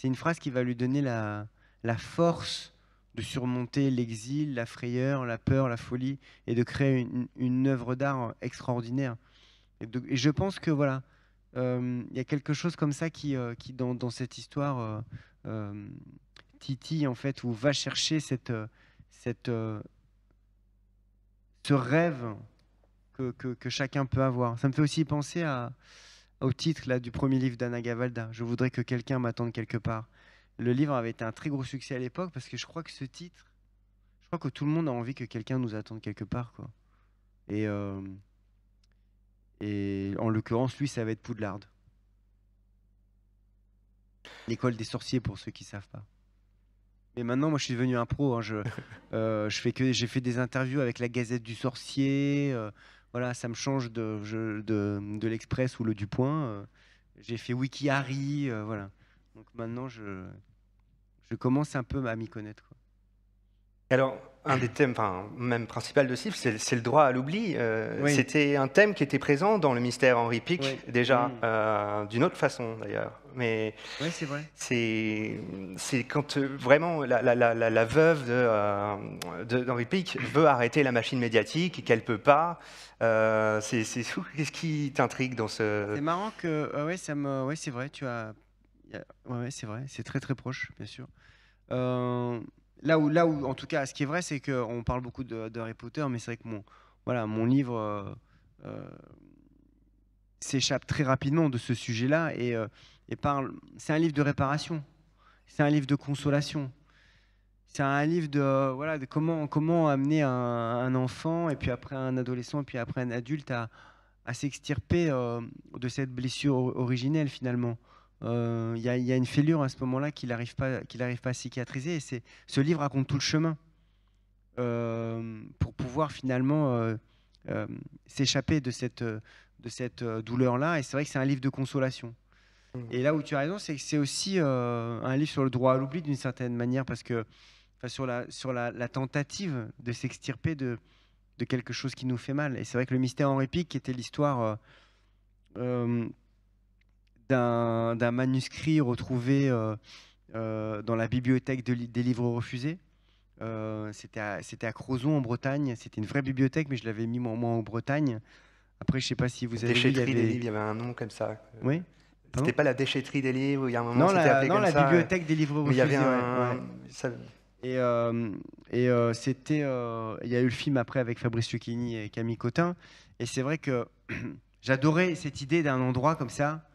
une phrase qui va lui donner la, la force de surmonter l'exil, la frayeur, la peur, la folie, et de créer une, œuvre d'art extraordinaire. Et, je pense que voilà, il y a quelque chose comme ça qui, euh, qui dans, dans, cette histoire, euh, euh, Titi, en fait, où va chercher cette, euh, cette, euh, ce rêve que, chacun peut avoir. Ça me fait aussi penser au titre là, du premier livre d'Anna Gavalda, Je voudrais que quelqu'un m'attende quelque part. Le livre avait été un très gros succès à l'époque parce que je crois que ce titre, je crois que tout le monde a envie que quelqu'un nous attende quelque part. Quoi. Et, et en l'occurrence, lui, ça va être Poudlard. L'école des sorciers pour ceux qui ne savent pas. Mais maintenant, moi, je suis devenu un pro. Hein. <laughs> Euh, je, fais que j'ai fait des interviews avec la Gazette du Sorcier. Euh, voilà, ça me change de de, l'Express ou le Dupoint. Euh. j'ai fait Wiki Harry. voilà. Donc maintenant, je je commence un peu à m'y connaître. Alors, un des thèmes, même principal de CIF, c'est le droit à l'oubli. Euh, c'était un thème qui était présent dans le mystère Henri Pic, déjà, mm. euh, d'une autre façon d'ailleurs. Mais c'est vrai. C'est quand euh, vraiment la, veuve d'Henri Pic veut arrêter la machine médiatique et qu'elle ne peut pas. c'est Qu'est-ce qui t'intrigue dans ce. C'est marrant que. Oui, c'est vrai, tu as. c'est vrai, c'est très très proche, bien sûr. Euh là où, là en tout cas, ce qui est vrai, c'est qu'on parle beaucoup de, Harry Potter, mais c'est vrai que mon, voilà, mon livre euh, euh, s'échappe très rapidement de ce sujet-là euh, et, parle. C'est un livre de réparation, c'est un livre de consolation, c'est un livre de voilà, comment comment amener un, enfant et puis après un adolescent et puis après un adulte à, s'extirper de cette blessure originelle finalement. Euh, il y, a une fêlure à ce moment-là qu'il n'arrive pas, pas, à cicatriser. Et ce livre raconte tout le chemin euh, pour pouvoir finalement euh, s'échapper de cette, de cette douleur-là. Et c'est vrai que c'est un livre de consolation. Mmh. Et là où tu as raison, c'est que c'est aussi un livre sur le droit à l'oubli d'une certaine manière, parce que sur, la, sur la, tentative de s'extirper de, de, quelque chose qui nous fait mal. Et c'est vrai que le mystère en répit qui était l'histoire d'un manuscrit retrouvé euh, euh, dans la bibliothèque des livres refusés. Euh, c'était à, à Crozon en Bretagne. C'était une vraie bibliothèque, mais je l'avais mis moi, moins en Bretagne. Après, je sais pas si vous avez vu. Il y, avait... des livres, il y avait un nom comme ça. Oui. C'était pas la déchetterie des livres il y a un moment. Non, la, bibliothèque des livres refusés. Et, c'était. Il y a eu le film après avec Fabrice Lucchini et Camille Cotin. Et c'est vrai que <clears throat> j'adorais cette idée d'un endroit comme ça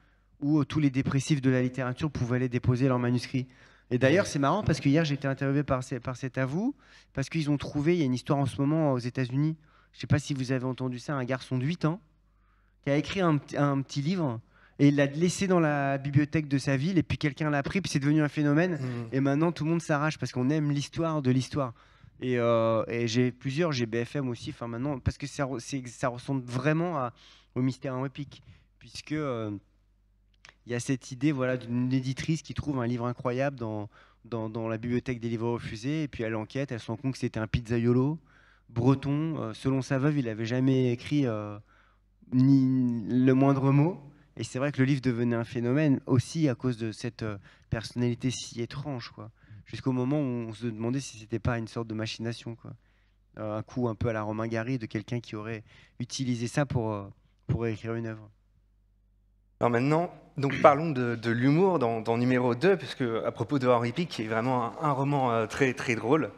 où euh, tous les dépressifs de la littérature pouvaient aller déposer leurs manuscrits. Et d'ailleurs, c'est marrant parce que hier, j'ai été interviewé par, par cet avou, parce qu'ils ont trouvé, il y a une histoire en ce moment aux États-Unis, je ne sais pas si vous avez entendu ça, un garçon de 8 ans qui a écrit un, un petit livre et il l'a laissé dans la bibliothèque de sa ville et puis quelqu'un l'a pris, puis c'est devenu un phénomène. Mmh. Et maintenant, tout le monde s'arrache parce qu'on aime l'histoire de l'histoire. Et, euh, j'ai plusieurs, j'ai BFM aussi, enfin maintenant, parce que ça, ça ressemble vraiment au mystère épique, puisque. Euh, il y a cette idée voilà, d'une éditrice qui trouve un livre incroyable dans, dans, la bibliothèque des livres refusés, et puis elle enquête, elle se rend compte que c'était un pizzaiolo breton. Euh, selon sa veuve, il n'avait jamais écrit euh, ni le moindre mot. Et c'est vrai que le livre devenait un phénomène aussi à cause de cette euh, personnalité si étrange, quoi. Jusqu'au moment où on se demandait si c'était pas une sorte de machination, quoi. un coup un peu à la Romain Gary de quelqu'un qui aurait utilisé ça pour, pour écrire une œuvre. Alors maintenant, donc parlons de, l'humour dans, numéro 2, puisque à propos de Henri Pic, qui est vraiment un, roman euh, très, très drôle,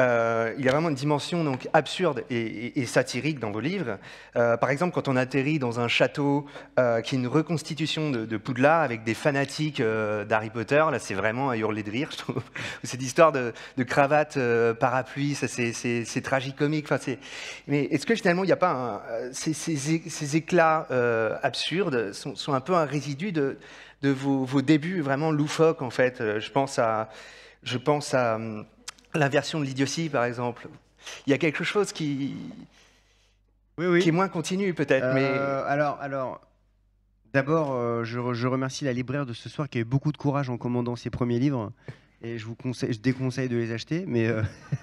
euh, il y a vraiment une dimension donc, absurde et, satirique dans vos livres. Euh, par exemple, quand on atterrit dans un château qui est une reconstitution de, de Poudlard avec des fanatiques d'Harry Potter, là c'est vraiment à hurler de rire, je trouve. <laughs> Cette histoire de, cravate, parapluie, ça c'est tragique, comique. Mais est-ce que finalement il n'y a pas ces, éclats absurdes sont, sont un peu un résidu de, de vos, débuts vraiment loufoques, en fait. Euh, je pense à, je pense à hum, l'inversion de l'idiotie, par exemple. Il y a quelque chose qui, oui, qui est moins continu, peut-être. mais... Euh, alors, alors d'abord, euh, je, je, remercie la libraire de ce soir qui a eu beaucoup de courage en commandant ses premiers livres. Et je vous conseille, je déconseille de les acheter, mais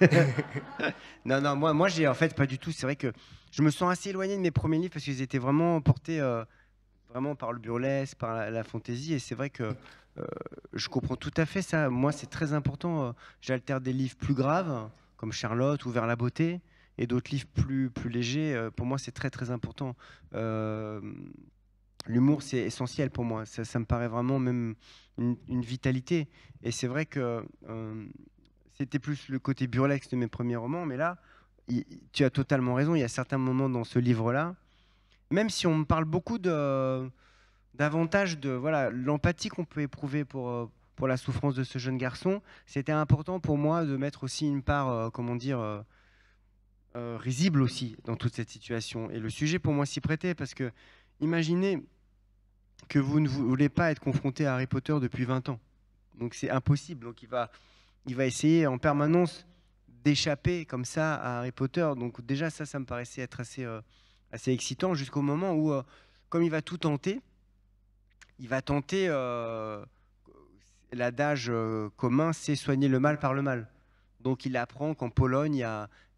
<laughs> <laughs> non, non, moi, moi, j'ai en fait pas du tout. C'est vrai que je me sens assez éloigné de mes premiers livres parce qu'ils étaient vraiment portés vraiment par le burlesque, par la, fantaisie. Et c'est vrai que euh, je comprends tout à fait ça. Moi, c'est très important. Euh, J'alterne des livres plus graves, comme Charlotte ou Vers la beauté, et d'autres livres plus, plus légers. Euh, pour moi, c'est très, très important. L'humour, c'est essentiel pour moi. Ça, ça, me paraît vraiment même une, vitalité. Et c'est vrai que c'était plus le côté burlesque de mes premiers romans, mais là, tu as totalement raison. Il y a certains moments dans ce livre-là même si on me parle beaucoup de davantage de voilà l'empathie qu'on peut éprouver pour euh, pour la souffrance de ce jeune garçon, c'était important pour moi de mettre aussi une part, euh, comment dire, euh, risible aussi dans toute cette situation. Et le sujet pour moi s'y prêtait parce que imaginez que vous ne voulez pas être confronté à Harry Potter depuis 20 ans. Donc c'est impossible. Donc il va, il va essayer en permanence d'échapper comme ça à Harry Potter. Donc déjà ça, ça me paraissait être assez assez excitant jusqu'au moment où, euh, comme il va tout tenter, il va tenter euh, l'adage euh, commun, c'est soigner le mal par le mal. Donc il apprend qu'en Pologne, il y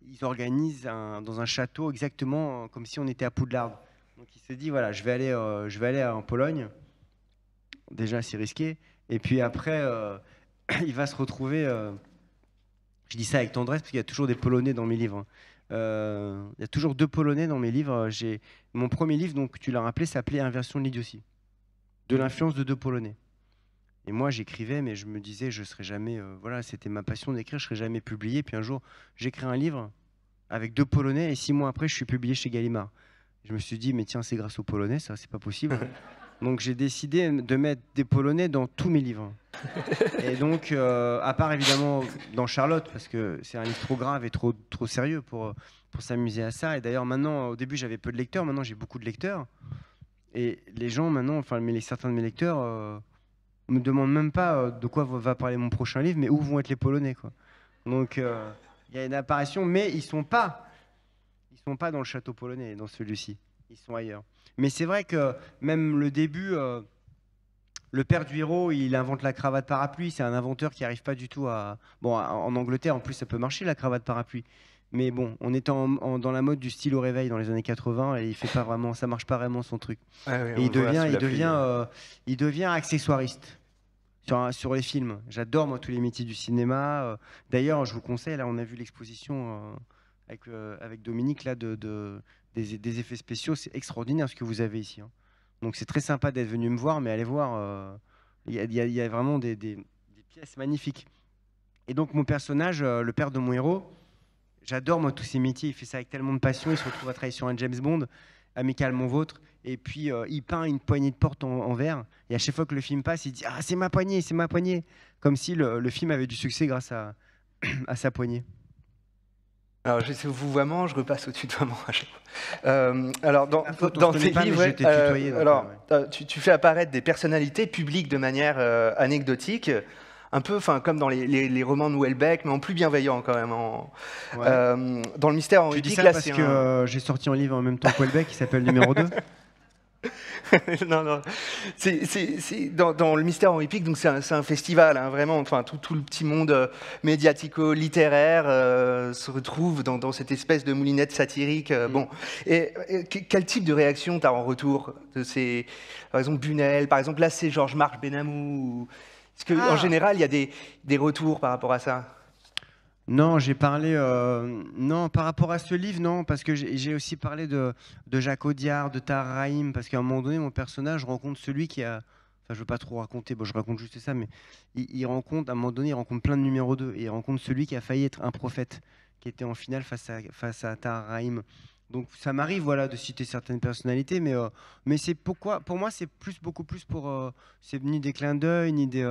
ils organisent dans un château exactement comme si on était à Poudlard. Donc il se dit voilà, je vais aller, je vais aller en Pologne. Déjà, c'est risqué. Et puis après, <clears throat> il va se retrouver. je dis ça avec tendresse parce qu'il y a toujours des Polonais dans mes livres. Hein, euh, il y a toujours deux Polonais dans mes livres. Euh, j'ai mon premier livre, donc tu l'as rappelé, s'appelait Inversion de l'idiotie, de l'influence de deux Polonais. Et moi, j'écrivais, mais je me disais, je serais jamais. Euh, voilà, c'était ma passion d'écrire, je serais jamais publié. Puis un jour, j'écris un livre avec deux Polonais, et six mois après, je suis publié chez Gallimard. Je me suis dit, mais tiens, c'est grâce aux Polonais, ça, c'est pas possible. <laughs> Donc j'ai décidé de mettre des Polonais dans tous mes livres. <laughs> et donc, euh, à part évidemment dans Charlotte, parce que c'est un livre trop grave et trop, trop sérieux pour, pour s'amuser à ça. Et d'ailleurs, maintenant, au début, j'avais peu de lecteurs, maintenant j'ai beaucoup de lecteurs. Et les gens, maintenant, enfin, mais certains de mes lecteurs ne euh, me demandent même pas euh, de quoi va parler mon prochain livre, mais où vont être les Polonais, quoi. Donc, il y a une apparition, mais ils sont pas, ils sont pas dans le château polonais, dans celui-ci ils sont ailleurs. Mais c'est vrai que même le début, euh, le père du héros, il invente la cravate parapluie. C'est un inventeur qui n'arrive pas du tout à. Bon, en Angleterre, en plus, ça peut marcher la cravate parapluie. Mais bon, on est en, dans la mode du style au réveil dans les années 80 et il fait pas vraiment, ça marche pas vraiment son truc. Ah il devient, il devient, euh, il devient accessoiriste sur, les films. J'adore moi tous les métiers du cinéma. Euh. D'ailleurs, je vous conseille. Là, on a vu l'exposition avec, avec Dominique là de, des, effets spéciaux. C'est extraordinaire ce que vous avez ici. Hein. Donc c'est très sympa d'être venu me voir, mais allez voir, euh, il y, a vraiment des, pièces magnifiques. Et donc mon personnage, euh, le père de mon héros, j'adore moi tous ses métiers, il fait ça avec tellement de passion, il se retrouve à travailler sur un James Bond, mon vôtre, et puis euh, il peint une poignée de porte en, verre, et à chaque fois que le film passe, il dit « Ah, c'est ma poignée, c'est ma poignée !» Comme si le, film avait du succès grâce à <clears throat> sa poignée. Alors, je sais vous vraiment, je repasse au tutoiement à chaque fois. alors, dans, tes livres, euh, alors, euh, euh, tu, fais apparaître des personnalités publiques de manière anecdotique, un peu comme dans les, romans de Houellebecq, mais en plus bienveillant quand même. dans le mystère en Tu ça parce que j'ai sorti un livre en même temps que Houellebecq qui s'appelle Numéro 2 <laughs> <laughs> non, non. dans, le mystère en épique, donc c'est un, festival, hein, vraiment. Enfin, tout, le petit monde euh, médiatico-littéraire euh, se retrouve dans, cette espèce de moulinette satirique. Euh, mm. Bon, et, quel type de réaction tu as en retour de ces, par exemple Bunel, par exemple là c'est Georges Marc Benamou. Parce quen ah. en général, il y a des, des retours par rapport à ça. Non, j'ai parlé. Euh, non, par rapport à ce livre, non, parce que j'ai aussi parlé de, de Jacques Audiard, de Tahar parce qu'à un moment donné, mon personnage rencontre celui qui a. Enfin, je veux pas trop raconter, bon, je raconte juste ça, mais il, rencontre, à un moment donné, il rencontre plein de numéros 2, et il rencontre celui qui a failli être un prophète, qui était en finale face à, face à Tahar Donc ça m'arrive voilà de citer certaines personnalités, mais euh, mais c'est pourquoi pour moi c'est plus beaucoup plus pour euh, c'est ni des clins d'œil ni des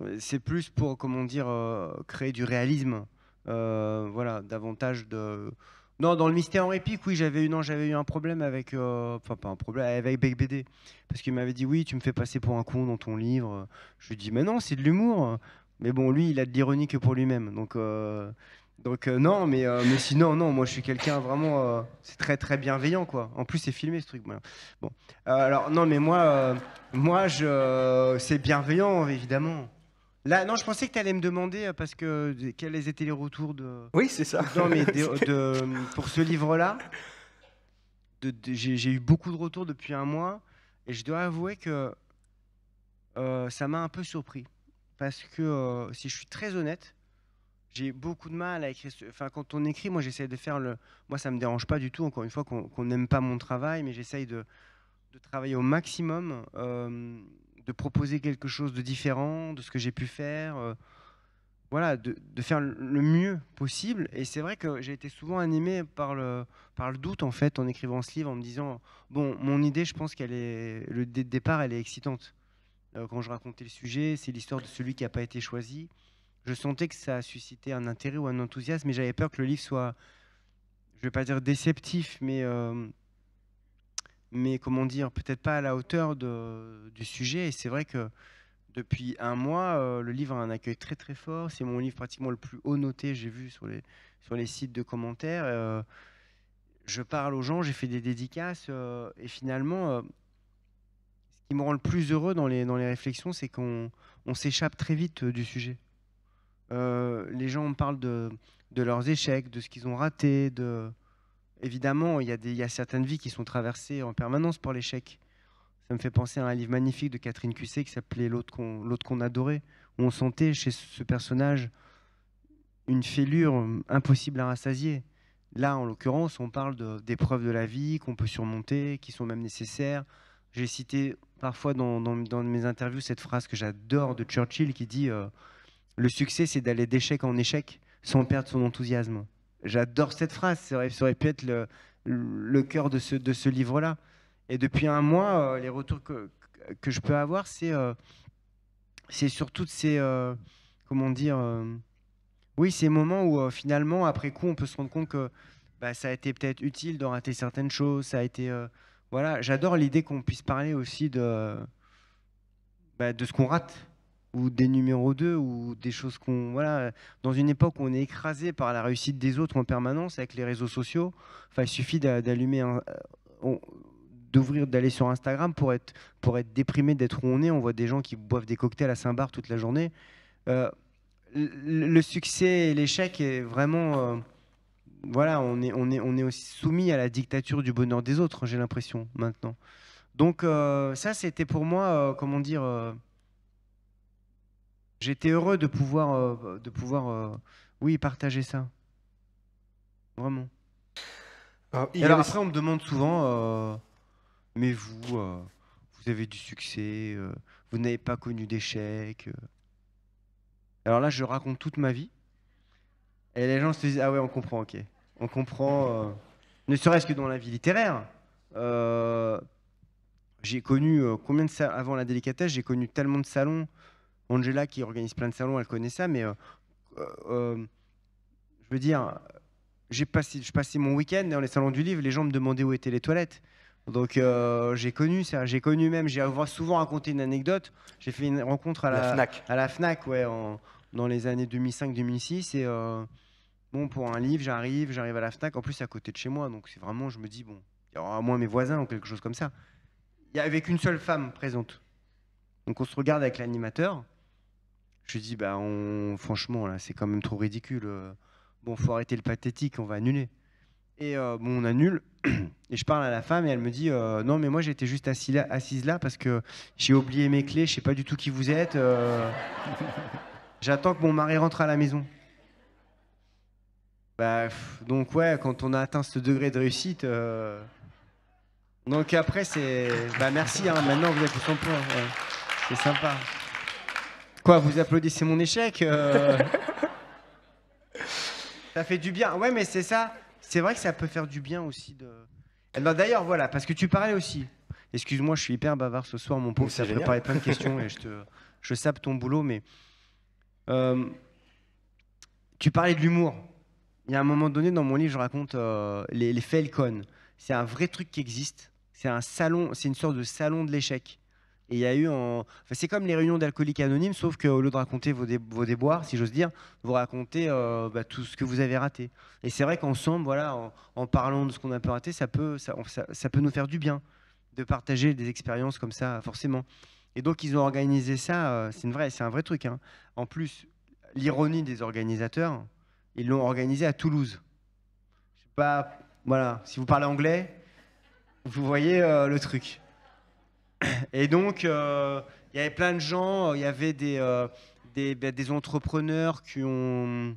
euh, c'est plus pour, comment dire, euh, créer du réalisme. Euh, voilà, davantage de... Non, dans le mystère en épique, oui, j'avais eu, j'avais eu un problème avec, pas un problème avec Bec BD, parce qu'il m'avait dit oui, tu me fais passer pour un con dans ton livre. Je lui dis mais non, c'est de l'humour. Mais bon, lui, il a de l'ironie que pour lui-même, donc donc non, mais mais sinon non, moi je suis quelqu'un vraiment, c'est très très bienveillant quoi. En plus c'est filmé ce truc. Bon, alors non, mais moi moi je c'est bienveillant évidemment. Là, non, je pensais que tu allais me demander euh, parce que euh, quels étaient les retours de. Oui, c'est ça. Non, mais <laughs> de, pour ce livre-là, j'ai eu beaucoup de retours depuis un mois et je dois avouer que euh, ça m'a un peu surpris parce que si je suis très honnête, j'ai beaucoup de mal à écrire. Enfin, quand on écrit, moi j'essaie de faire le. Moi, ça me dérange pas du tout. Encore une fois, qu'on n'aime pas mon travail, mais j'essaye de, de travailler au maximum. Euh, de proposer quelque chose de différent de ce que j'ai pu faire. Euh, voilà, de, faire le mieux possible. Et c'est vrai que j'ai été souvent animé par le, par le doute, en fait, en écrivant ce livre, en me disant, bon, mon idée, je pense qu'elle est, le départ, elle est excitante. Euh, quand je racontais le sujet, c'est l'histoire de celui qui n'a pas été choisi. Je sentais que ça a suscité un intérêt ou un enthousiasme, mais j'avais peur que le livre soit, je ne vais pas dire déceptif, mais... Euh, mais comment dire, peut-être pas à la hauteur du sujet. Et c'est vrai que depuis un mois, euh, le livre a un accueil très très fort. C'est mon livre pratiquement le plus haut noté, j'ai vu sur les, sur les sites de commentaires. Euh, je parle aux gens, j'ai fait des dédicaces, euh, et finalement, ce qui me rend le plus heureux dans les, dans les réflexions, c'est qu'on s'échappe très vite du sujet. les gens me parlent de, de, leurs échecs, de ce qu'ils ont raté, de, évidemment, il y, a certaines vies qui sont traversées en permanence par l'échec. Ça me fait penser à un livre magnifique de Catherine Cusset qui s'appelait L'autre qu'on adorait, où on sentait chez ce personnage une fêlure impossible à rassasier. Là, en l'occurrence, on parle d'épreuves de, la vie qu'on peut surmonter, qui sont même nécessaires. J'ai cité parfois dans, mes interviews cette phrase que j'adore de Churchill qui dit euh, Le succès, c'est d'aller d'échec en échec sans perdre son enthousiasme. J'adore cette phrase, ça aurait, pu être le, cœur de ce, de ce livre-là. Et depuis un mois, euh, les retours que, je peux avoir, c'est euh, sur toutes ces... Euh, comment dire euh, Oui, ces moments où finalement, après coup, on peut se rendre compte que bah, ça a été peut-être utile de rater certaines choses, ça a été... voilà, j'adore l'idée qu'on puisse parler aussi de, bah, de ce qu'on rate ou des numéros 2 ou des choses qu'on voilà dans une époque où on est écrasé par la réussite des autres en permanence avec les réseaux sociaux enfin il suffit d'allumer euh, d'ouvrir d'aller sur Instagram pour être pour être déprimé d'être où on est on voit des gens qui boivent des cocktails à Saint-Bar toute la journée euh, le, succès et l'échec est vraiment euh, voilà on est on est on est aussi soumis à la dictature du bonheur des autres j'ai l'impression maintenant donc ça c'était pour moi comment dire J'étais heureux de pouvoir, euh, de pouvoir euh, oui, partager ça. Vraiment. Ah, alors après, on me demande souvent, euh, mais vous, vous avez du succès, vous n'avez pas connu d'échecs ?» Alors là, je raconte toute ma vie. Et les gens se disent, ah ouais, on comprend, ok. On comprend, ne serait-ce que dans la vie littéraire. J'ai connu, combien de salons, avant la délicatesse, j'ai connu tellement de salons. Angela qui organise plein de salons, elle connaît ça, mais euh, euh, euh, je veux dire, j'ai passé, je passais mon week-end dans les salons du livre, les gens me demandaient où étaient les toilettes. Donc j'ai connu ça, j'ai connu même, j'ai souvent raconté une anecdote. J'ai fait une rencontre à la, Fnac, à la Fnac, ouais, dans les années 2005-2006 et bon pour un livre, j'arrive, j'arrive à la Fnac, en plus à côté de chez moi, donc c'est vraiment, je me dis bon, il y aura moins mes voisins ou quelque chose comme ça. Il n'y avait qu'une seule femme présente. Donc on se regarde avec l'animateur. Je lui dis, bah, franchement, là, c'est quand même trop ridicule. Euh. Bon, faut arrêter le pathétique, on va annuler. Et euh, bon, on annule. <clears throat> Et je parle à la femme et elle me dit euh, Non, mais moi j'étais juste assise là parce que j'ai oublié mes clés, je sais pas du tout qui vous êtes. J'attends que mon mari rentre à la maison. Bah, donc, ouais, quand on a atteint ce degré de réussite. Donc, après, c'est. Bah, merci, hein. maintenant vous êtes au en C'est sympa. Quoi, vous applaudissez mon échec euh <laughs> Ça fait du bien. Ouais, mais c'est ça. C'est vrai que ça peut faire du bien aussi de. Eh ben, d'ailleurs, voilà, parce que tu parlais aussi. Excuse-moi, je suis hyper bavard ce soir, mon pauvre. Ça préparé plein de questions et <laughs> je te, je sape ton boulot, mais euh, tu parlais de l'humour. Il y a un moment donné dans mon livre, je raconte euh, les, les Falcons. C'est un vrai truc qui existe. C'est un salon, c'est une sorte de salon de l'échec il y a eu c'est comme les réunions d'alcooliques anonymes, sauf qu'au lieu de raconter vos, déboires, si j'ose dire, vous racontez euh, bah, tout ce que vous avez raté. Et c'est vrai qu'ensemble, voilà, en, parlant de ce qu'on a un peu raté, ça peut, ça, ça, peut nous faire du bien de partager des expériences comme ça, forcément. Et donc ils ont organisé ça, euh, c'est une vraie, c'est un vrai truc. Hein. En plus, l'ironie des organisateurs, ils l'ont organisé à Toulouse. Je sais pas, voilà, si vous parlez anglais, vous voyez euh, le truc. Et donc, euh, il y avait plein de gens, euh, il y avait des, euh, bah, des, entrepreneurs qui ont,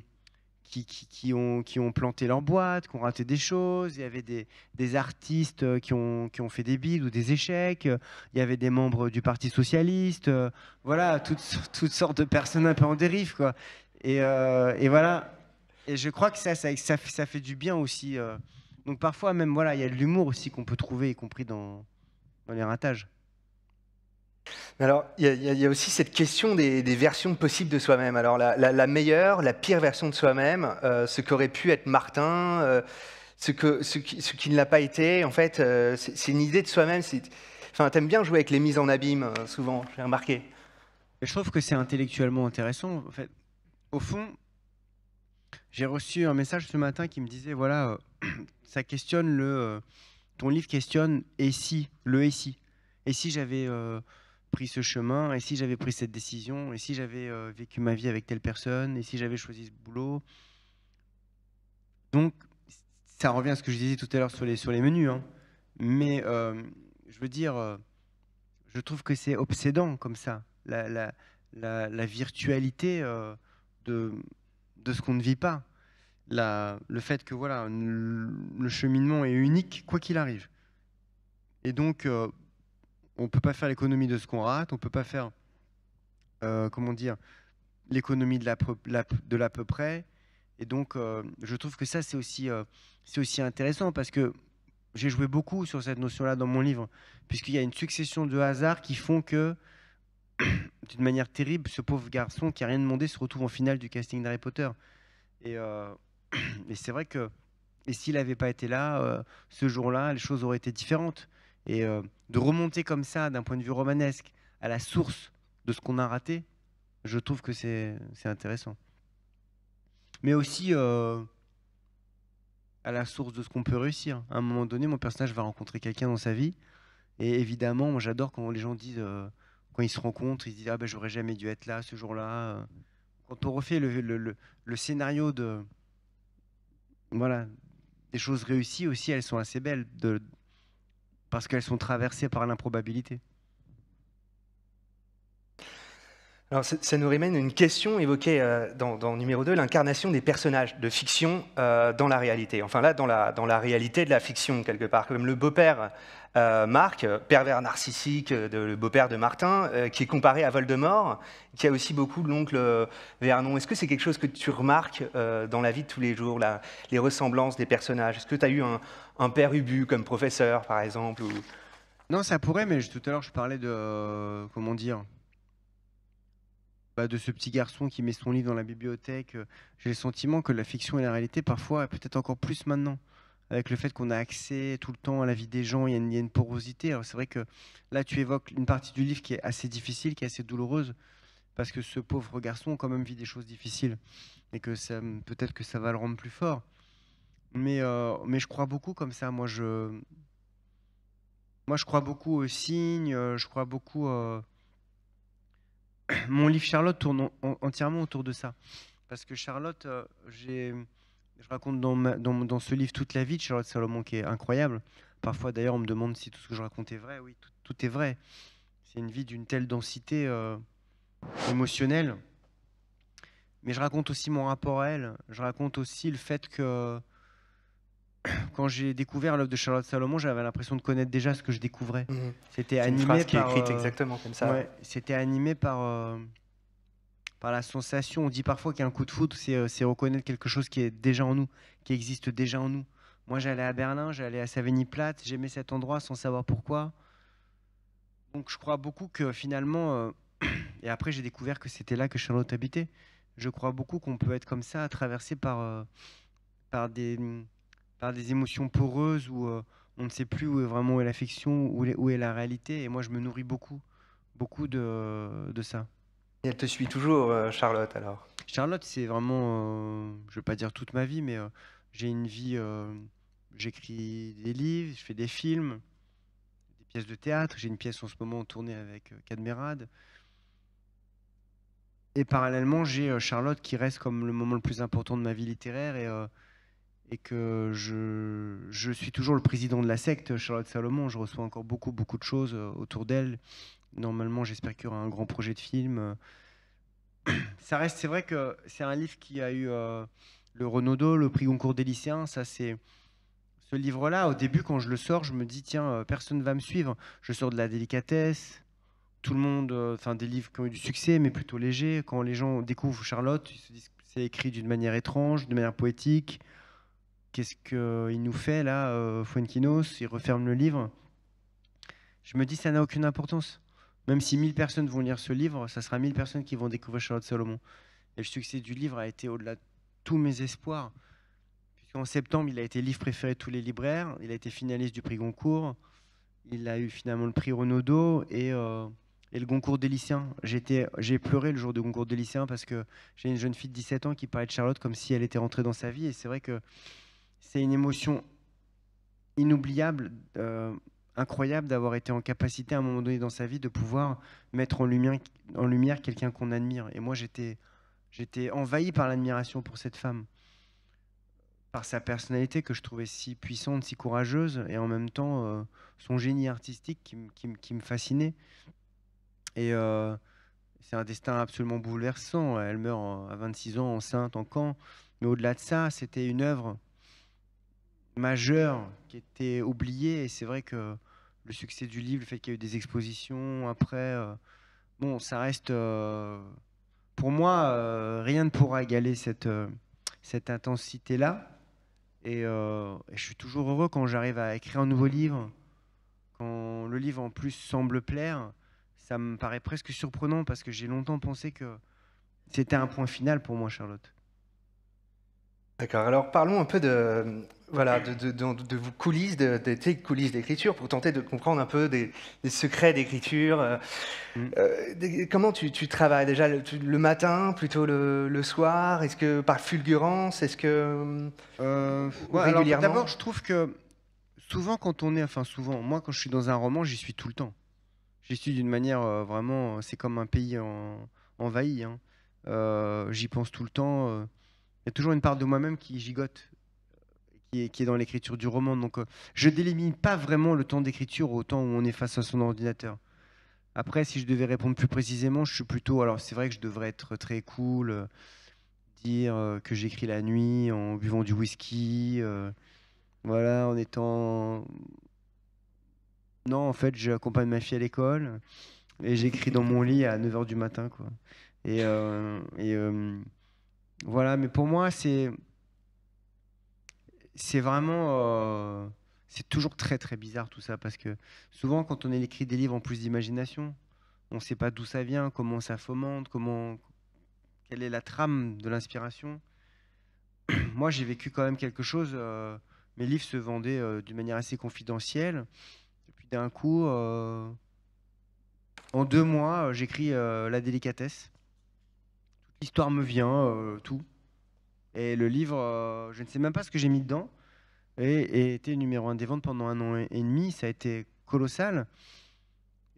qui, ont, qui ont planté leur boîte, qui ont raté des choses, il y avait des, artistes qui ont, qui ont fait des bides ou des échecs, il y avait des membres du Parti Socialiste, voilà, toutes, <laughs> toutes sortes de personnes un peu en dérive, quoi. Et, et voilà. Et je crois que ça, ça, fait, ça fait du bien aussi. Donc parfois, même, voilà, il y a de l'humour aussi qu'on peut trouver, y compris dans, dans les ratages. Alors, il y, y, a aussi cette question des, des versions possibles de soi-même. Alors, la, la, la, meilleure, la pire version de soi-même, euh, ce qu'aurait pu être Martin, euh, ce, que, ce, qui, ce qui ne l'a pas été, en fait, euh, c'est une idée de soi-même. Enfin, t'aimes bien jouer avec les mises en abîme, souvent, j'ai remarqué. Je trouve que c'est intellectuellement intéressant. En fait, au fond, j'ai reçu un message ce matin qui me disait voilà, <clears throat> ça questionne le. ton livre questionne et si, le et si. Et si j'avais pris ce chemin et si j'avais pris cette décision et si j'avais euh, vécu ma vie avec telle personne et si j'avais choisi ce boulot. Donc, ça revient à ce que je disais tout à l'heure sur les, sur les menus. Hein. Mais euh, je veux dire, euh, je trouve que c'est obsédant comme ça, la, la, la, la virtualité de, de ce qu'on ne vit pas. La, le fait que voilà, le cheminement est unique quoi qu'il arrive. Et donc, on peut pas faire l'économie de ce qu'on rate, on peut pas faire, euh, comment dire, l'économie de l'à peu, peu près. Et donc, euh, je trouve que ça, c'est aussi, euh, aussi intéressant parce que j'ai joué beaucoup sur cette notion-là dans mon livre, puisqu'il y a une succession de hasards qui font que, <coughs> d'une manière terrible, ce pauvre garçon qui a rien demandé se retrouve en finale du casting d'Harry Potter. Et, <coughs> c'est vrai que, et s'il n'avait pas été là, ce jour-là, les choses auraient été différentes. Et euh, de remonter comme ça, d'un point de vue romanesque, à la source de ce qu'on a raté, je trouve que c'est intéressant. Mais aussi euh, à la source de ce qu'on peut réussir. À un moment donné, mon personnage va rencontrer quelqu'un dans sa vie. Et évidemment, j'adore quand les gens disent, euh, quand ils se rencontrent, ils disent Ah ben j'aurais jamais dû être là ce jour-là. Quand on refait le, le, le, scénario de. Voilà, des choses réussies aussi, elles sont assez belles de, parce qu'elles sont traversées par l'improbabilité. Alors, ça nous ramène à une question évoquée euh, dans, numéro 2, l'incarnation des personnages de fiction euh, dans la réalité. Enfin là, dans la, dans la réalité de la fiction, quelque part. Comme le beau-père euh, Marc, pervers narcissique, de, le beau-père de Martin, qui est comparé à Voldemort, qui a aussi beaucoup de l'oncle Vernon. Est-ce que c'est quelque chose que tu remarques dans la vie de tous les jours, les ressemblances des personnages Est-ce que tu as eu un, un, père Ubu comme professeur, par exemple ou... Non, ça pourrait, mais tout à l'heure, je parlais de... comment dire bah, de ce petit garçon qui met son livre dans la bibliothèque. Euh, j'ai le sentiment que la fiction et la réalité, parfois, peut-être encore plus maintenant, avec le fait qu'on a accès tout le temps à la vie des gens, il y a une, porosité. c'est vrai que là, tu évoques une partie du livre qui est assez difficile, qui est assez douloureuse, parce que ce pauvre garçon, quand même, vit des choses difficiles, et que ça, peut-être que ça va le rendre plus fort. Mais, euh, mais je crois beaucoup comme ça. Moi, je, moi, je crois beaucoup aux signes, euh, je crois beaucoup... <clears throat> mon livre Charlotte tourne entièrement autour de ça. Parce que Charlotte, euh, je raconte dans, ce livre toute la vie de Charlotte Salomon qui est incroyable. Parfois, d'ailleurs, on me demande si tout ce que je raconte est vrai. Oui, tout, est vrai. C'est une vie d'une telle densité euh, émotionnelle. Mais je raconte aussi mon rapport à elle. Je raconte aussi le fait que quand j'ai découvert l'œuvre de Charlotte Salomon, j'avais l'impression de connaître déjà ce que je découvrais. Mhm. C'était animé qui par, est euh, exactement comme ça. c'était animé par euh, par la sensation. On dit parfois qu'un coup de foudre, euh, c'est reconnaître quelque chose qui est déjà en nous, qui existe déjà en nous. Moi, j'allais à Berlin, j'allais à Savigny-Platte, j'aimais cet endroit sans savoir pourquoi. Donc, je crois beaucoup que finalement, <clears throat> et après, j'ai découvert que c'était là que Charlotte habitait. Je crois beaucoup qu'on peut être comme ça, traversé par par des par des émotions poreuses où euh, on ne sait plus où est vraiment où est l'affection, où, où, est la réalité. Et moi, je me nourris beaucoup, beaucoup de, ça. Et elle te suit toujours, euh, Charlotte, alors Charlotte, c'est vraiment, euh, je ne vais pas dire toute ma vie, mais j'ai une vie, j'écris des livres, je fais des films, des pièces de théâtre. J'ai une pièce en ce moment tournée avec Cadmerade. Et parallèlement, j'ai Charlotte qui reste comme le moment le plus important de ma vie littéraire. Et et que je, je, suis toujours le président de la secte, Charlotte Salomon. Je reçois encore beaucoup, beaucoup de choses euh, autour d'elle. Normalement, j'espère qu'il y aura un grand projet de film. <clears throat> Ça reste, c'est vrai que c'est un livre qui a eu euh, le Renaudot, le prix Goncourt des lycéens. Ça, c'est ce livre-là. Au début, quand je le sors, je me dis tiens, euh, personne ne va me suivre. Je sors de la délicatesse. Tout le monde, enfin, des livres qui ont eu du succès, mais plutôt légers. Quand les gens découvrent Charlotte, ils se disent c'est écrit d'une manière étrange, de manière poétique qu'est-ce qu'il nous fait là, euh, Fuenquinos Il referme le livre. Je me dis, ça n'a aucune importance. Même si 1000 personnes vont lire ce livre, ça sera 1000 personnes qui vont découvrir Charlotte Salomon. Et le succès du livre a été au-delà de tous mes espoirs. Puisqu'en septembre, il a été livre préféré de tous les libraires, il a été finaliste du prix Goncourt, il a eu finalement le prix Renaudot et, euh, et le Goncourt des lycéens. J'ai pleuré le jour du Goncourt des lycéens parce que j'ai une jeune fille de 17 ans qui parlait de Charlotte comme si elle était rentrée dans sa vie. Et c'est vrai que c'est une émotion inoubliable, euh, incroyable d'avoir été en capacité à un moment donné dans sa vie de pouvoir mettre en lumière, en lumière quelqu'un qu'on admire. Et moi, j'étais, j'étais envahi par l'admiration pour cette femme, par sa personnalité que je trouvais si puissante, si courageuse, et en même temps euh, son génie artistique qui, me fascinait. Et euh, c'est un destin absolument bouleversant. Elle meurt à 26 ans, enceinte, en camp. Mais au-delà de ça, c'était une œuvre majeur qui était oublié Et c'est vrai que le succès du livre, le fait qu'il y ait eu des expositions après, euh, bon, ça reste, euh, pour moi, euh, rien ne pourra égaler cette, cette intensité-là. Et, et, je suis toujours heureux quand j'arrive à écrire un nouveau livre, quand le livre en plus semble plaire. Ça me paraît presque surprenant parce que j'ai longtemps pensé que c'était un point final pour moi, Charlotte. D'accord, alors parlons un peu de, voilà, de, de, vos coulisses, de, coulisses d'écriture, pour tenter de comprendre un peu des, secrets d'écriture. Euh, mm. euh, comment tu, travailles déjà le, matin, plutôt le, soir Est-ce que par fulgurance Est-ce que euh, D'abord, je trouve que souvent quand on est, enfin souvent, moi quand je suis dans un roman, j'y suis tout le temps. J'y suis d'une manière euh, vraiment, c'est comme un pays envahi. Hein. j'y pense tout le temps. Il y a toujours une part de moi-même qui gigote qui est, dans l'écriture du roman. Donc, euh, je délimite pas vraiment le temps d'écriture au temps où on est face à son ordinateur. Après, si je devais répondre plus précisément, je suis plutôt. Alors, c'est vrai que je devrais être très cool, euh, dire euh, que j'écris la nuit en buvant du whisky, voilà, en étant. Non, en fait, j'accompagne ma fille à l'école et j'écris dans mon lit à 9h du matin, quoi. et voilà, mais pour moi, c'est c'est vraiment. Euh, c'est toujours très très bizarre tout ça parce que souvent quand on écrit des livres en plus d'imagination, on ne sait pas d'où ça vient, comment ça fomente, comment quelle est la trame de l'inspiration. <clears throat> Moi, j'ai vécu quand même quelque chose. Euh, mes livres se vendaient euh, d'une manière assez confidentielle. Et puis d'un coup, en deux mois, j'écris La délicatesse. l'histoire me vient, tout. Et le livre, euh, je ne sais même pas ce que j'ai mis dedans, et, était numéro un des ventes pendant un an et, demi. Ça a été colossal.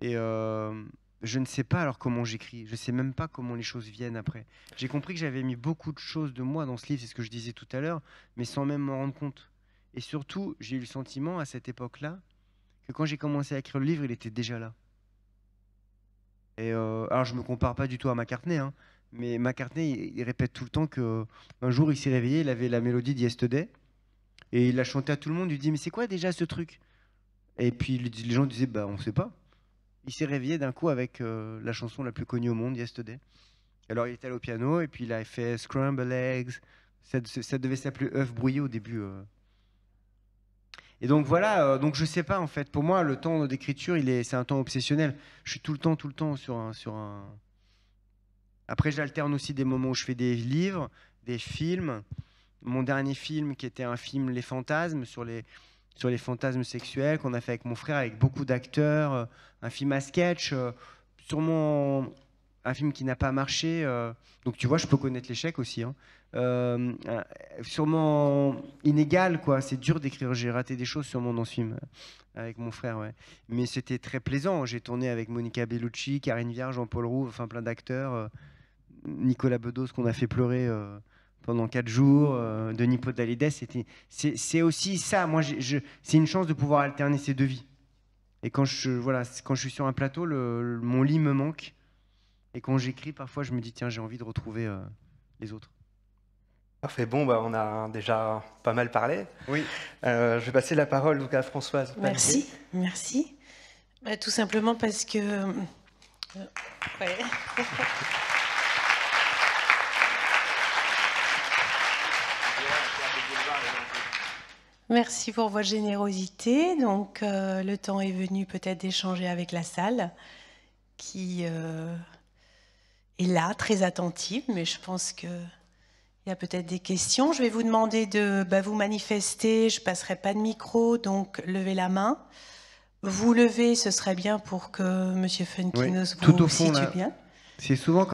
Et euh, je ne sais pas alors comment j'écris, je ne sais même pas comment les choses viennent après. J'ai compris que j'avais mis beaucoup de choses de moi dans ce livre, c'est ce que je disais tout à l'heure, mais sans même m'en rendre compte. Et surtout, j'ai eu le sentiment à cette époque-là que quand j'ai commencé à écrire le livre, il était déjà là. Et euh, alors, je me compare pas du tout à McCartney, hein, mais McCartney, il, répète tout le temps que un jour, il s'est réveillé, il avait la mélodie de Yesterday, et il la chantée à tout le monde. Il dit, mais c'est quoi déjà ce truc Et puis les gens disaient, bah on sait pas. Il s'est réveillé d'un coup avec euh, la chanson la plus connue au monde, Yesterday. Alors il était allé au piano et puis il a fait Scramble Eggs. Ça, devait s'appeler œuf brouillé au début. Euh. Et donc voilà, euh, donc je sais pas en fait. Pour moi, le temps d'écriture, il est, c'est un temps obsessionnel. Je suis tout le temps, tout le temps sur sur un, après, j'alterne aussi des moments où je fais des livres, des films. Mon dernier film, qui était un film Les Fantasmes, sur les, sur les fantasmes sexuels, qu'on a fait avec mon frère, avec beaucoup d'acteurs. Euh, un film à sketch, euh, sûrement un film qui n'a pas marché. Euh, donc, tu vois, je peux connaître l'échec aussi. Hein. sûrement inégal, quoi. C'est dur d'écrire. J'ai raté des choses sûrement dans ce film avec mon frère, ouais. Mais c'était très plaisant. J'ai tourné avec Monica Bellucci, Karine vierge Jean-Paul Roux, enfin plein d'acteurs. Nicolas Bedos qu'on a fait pleurer euh, pendant quatre jours, euh, Denis Podalides, c'était, c'est, aussi ça. Moi, c'est une chance de pouvoir alterner ces deux vies. Et quand je, voilà, quand je suis sur un plateau, mon lit me manque. Et quand j'écris, parfois, je me dis, tiens, j'ai envie de retrouver euh, les autres. Parfait. Bon, bah, on a déjà pas mal parlé. Oui. je vais passer la parole à Françoise. Merci. Merci. Bah, tout simplement parce que. <laughs> Merci pour votre générosité. Donc, euh, le temps est venu peut-être d'échanger avec la salle qui euh, est là, très attentive, mais je pense qu'il y a peut-être des questions. Je vais vous demander de bah, vous manifester. Je passerai pas de micro, donc levez la main. Vous levez, ce serait bien pour que Monsieur Funkinos oui, vous situe bien. C'est souvent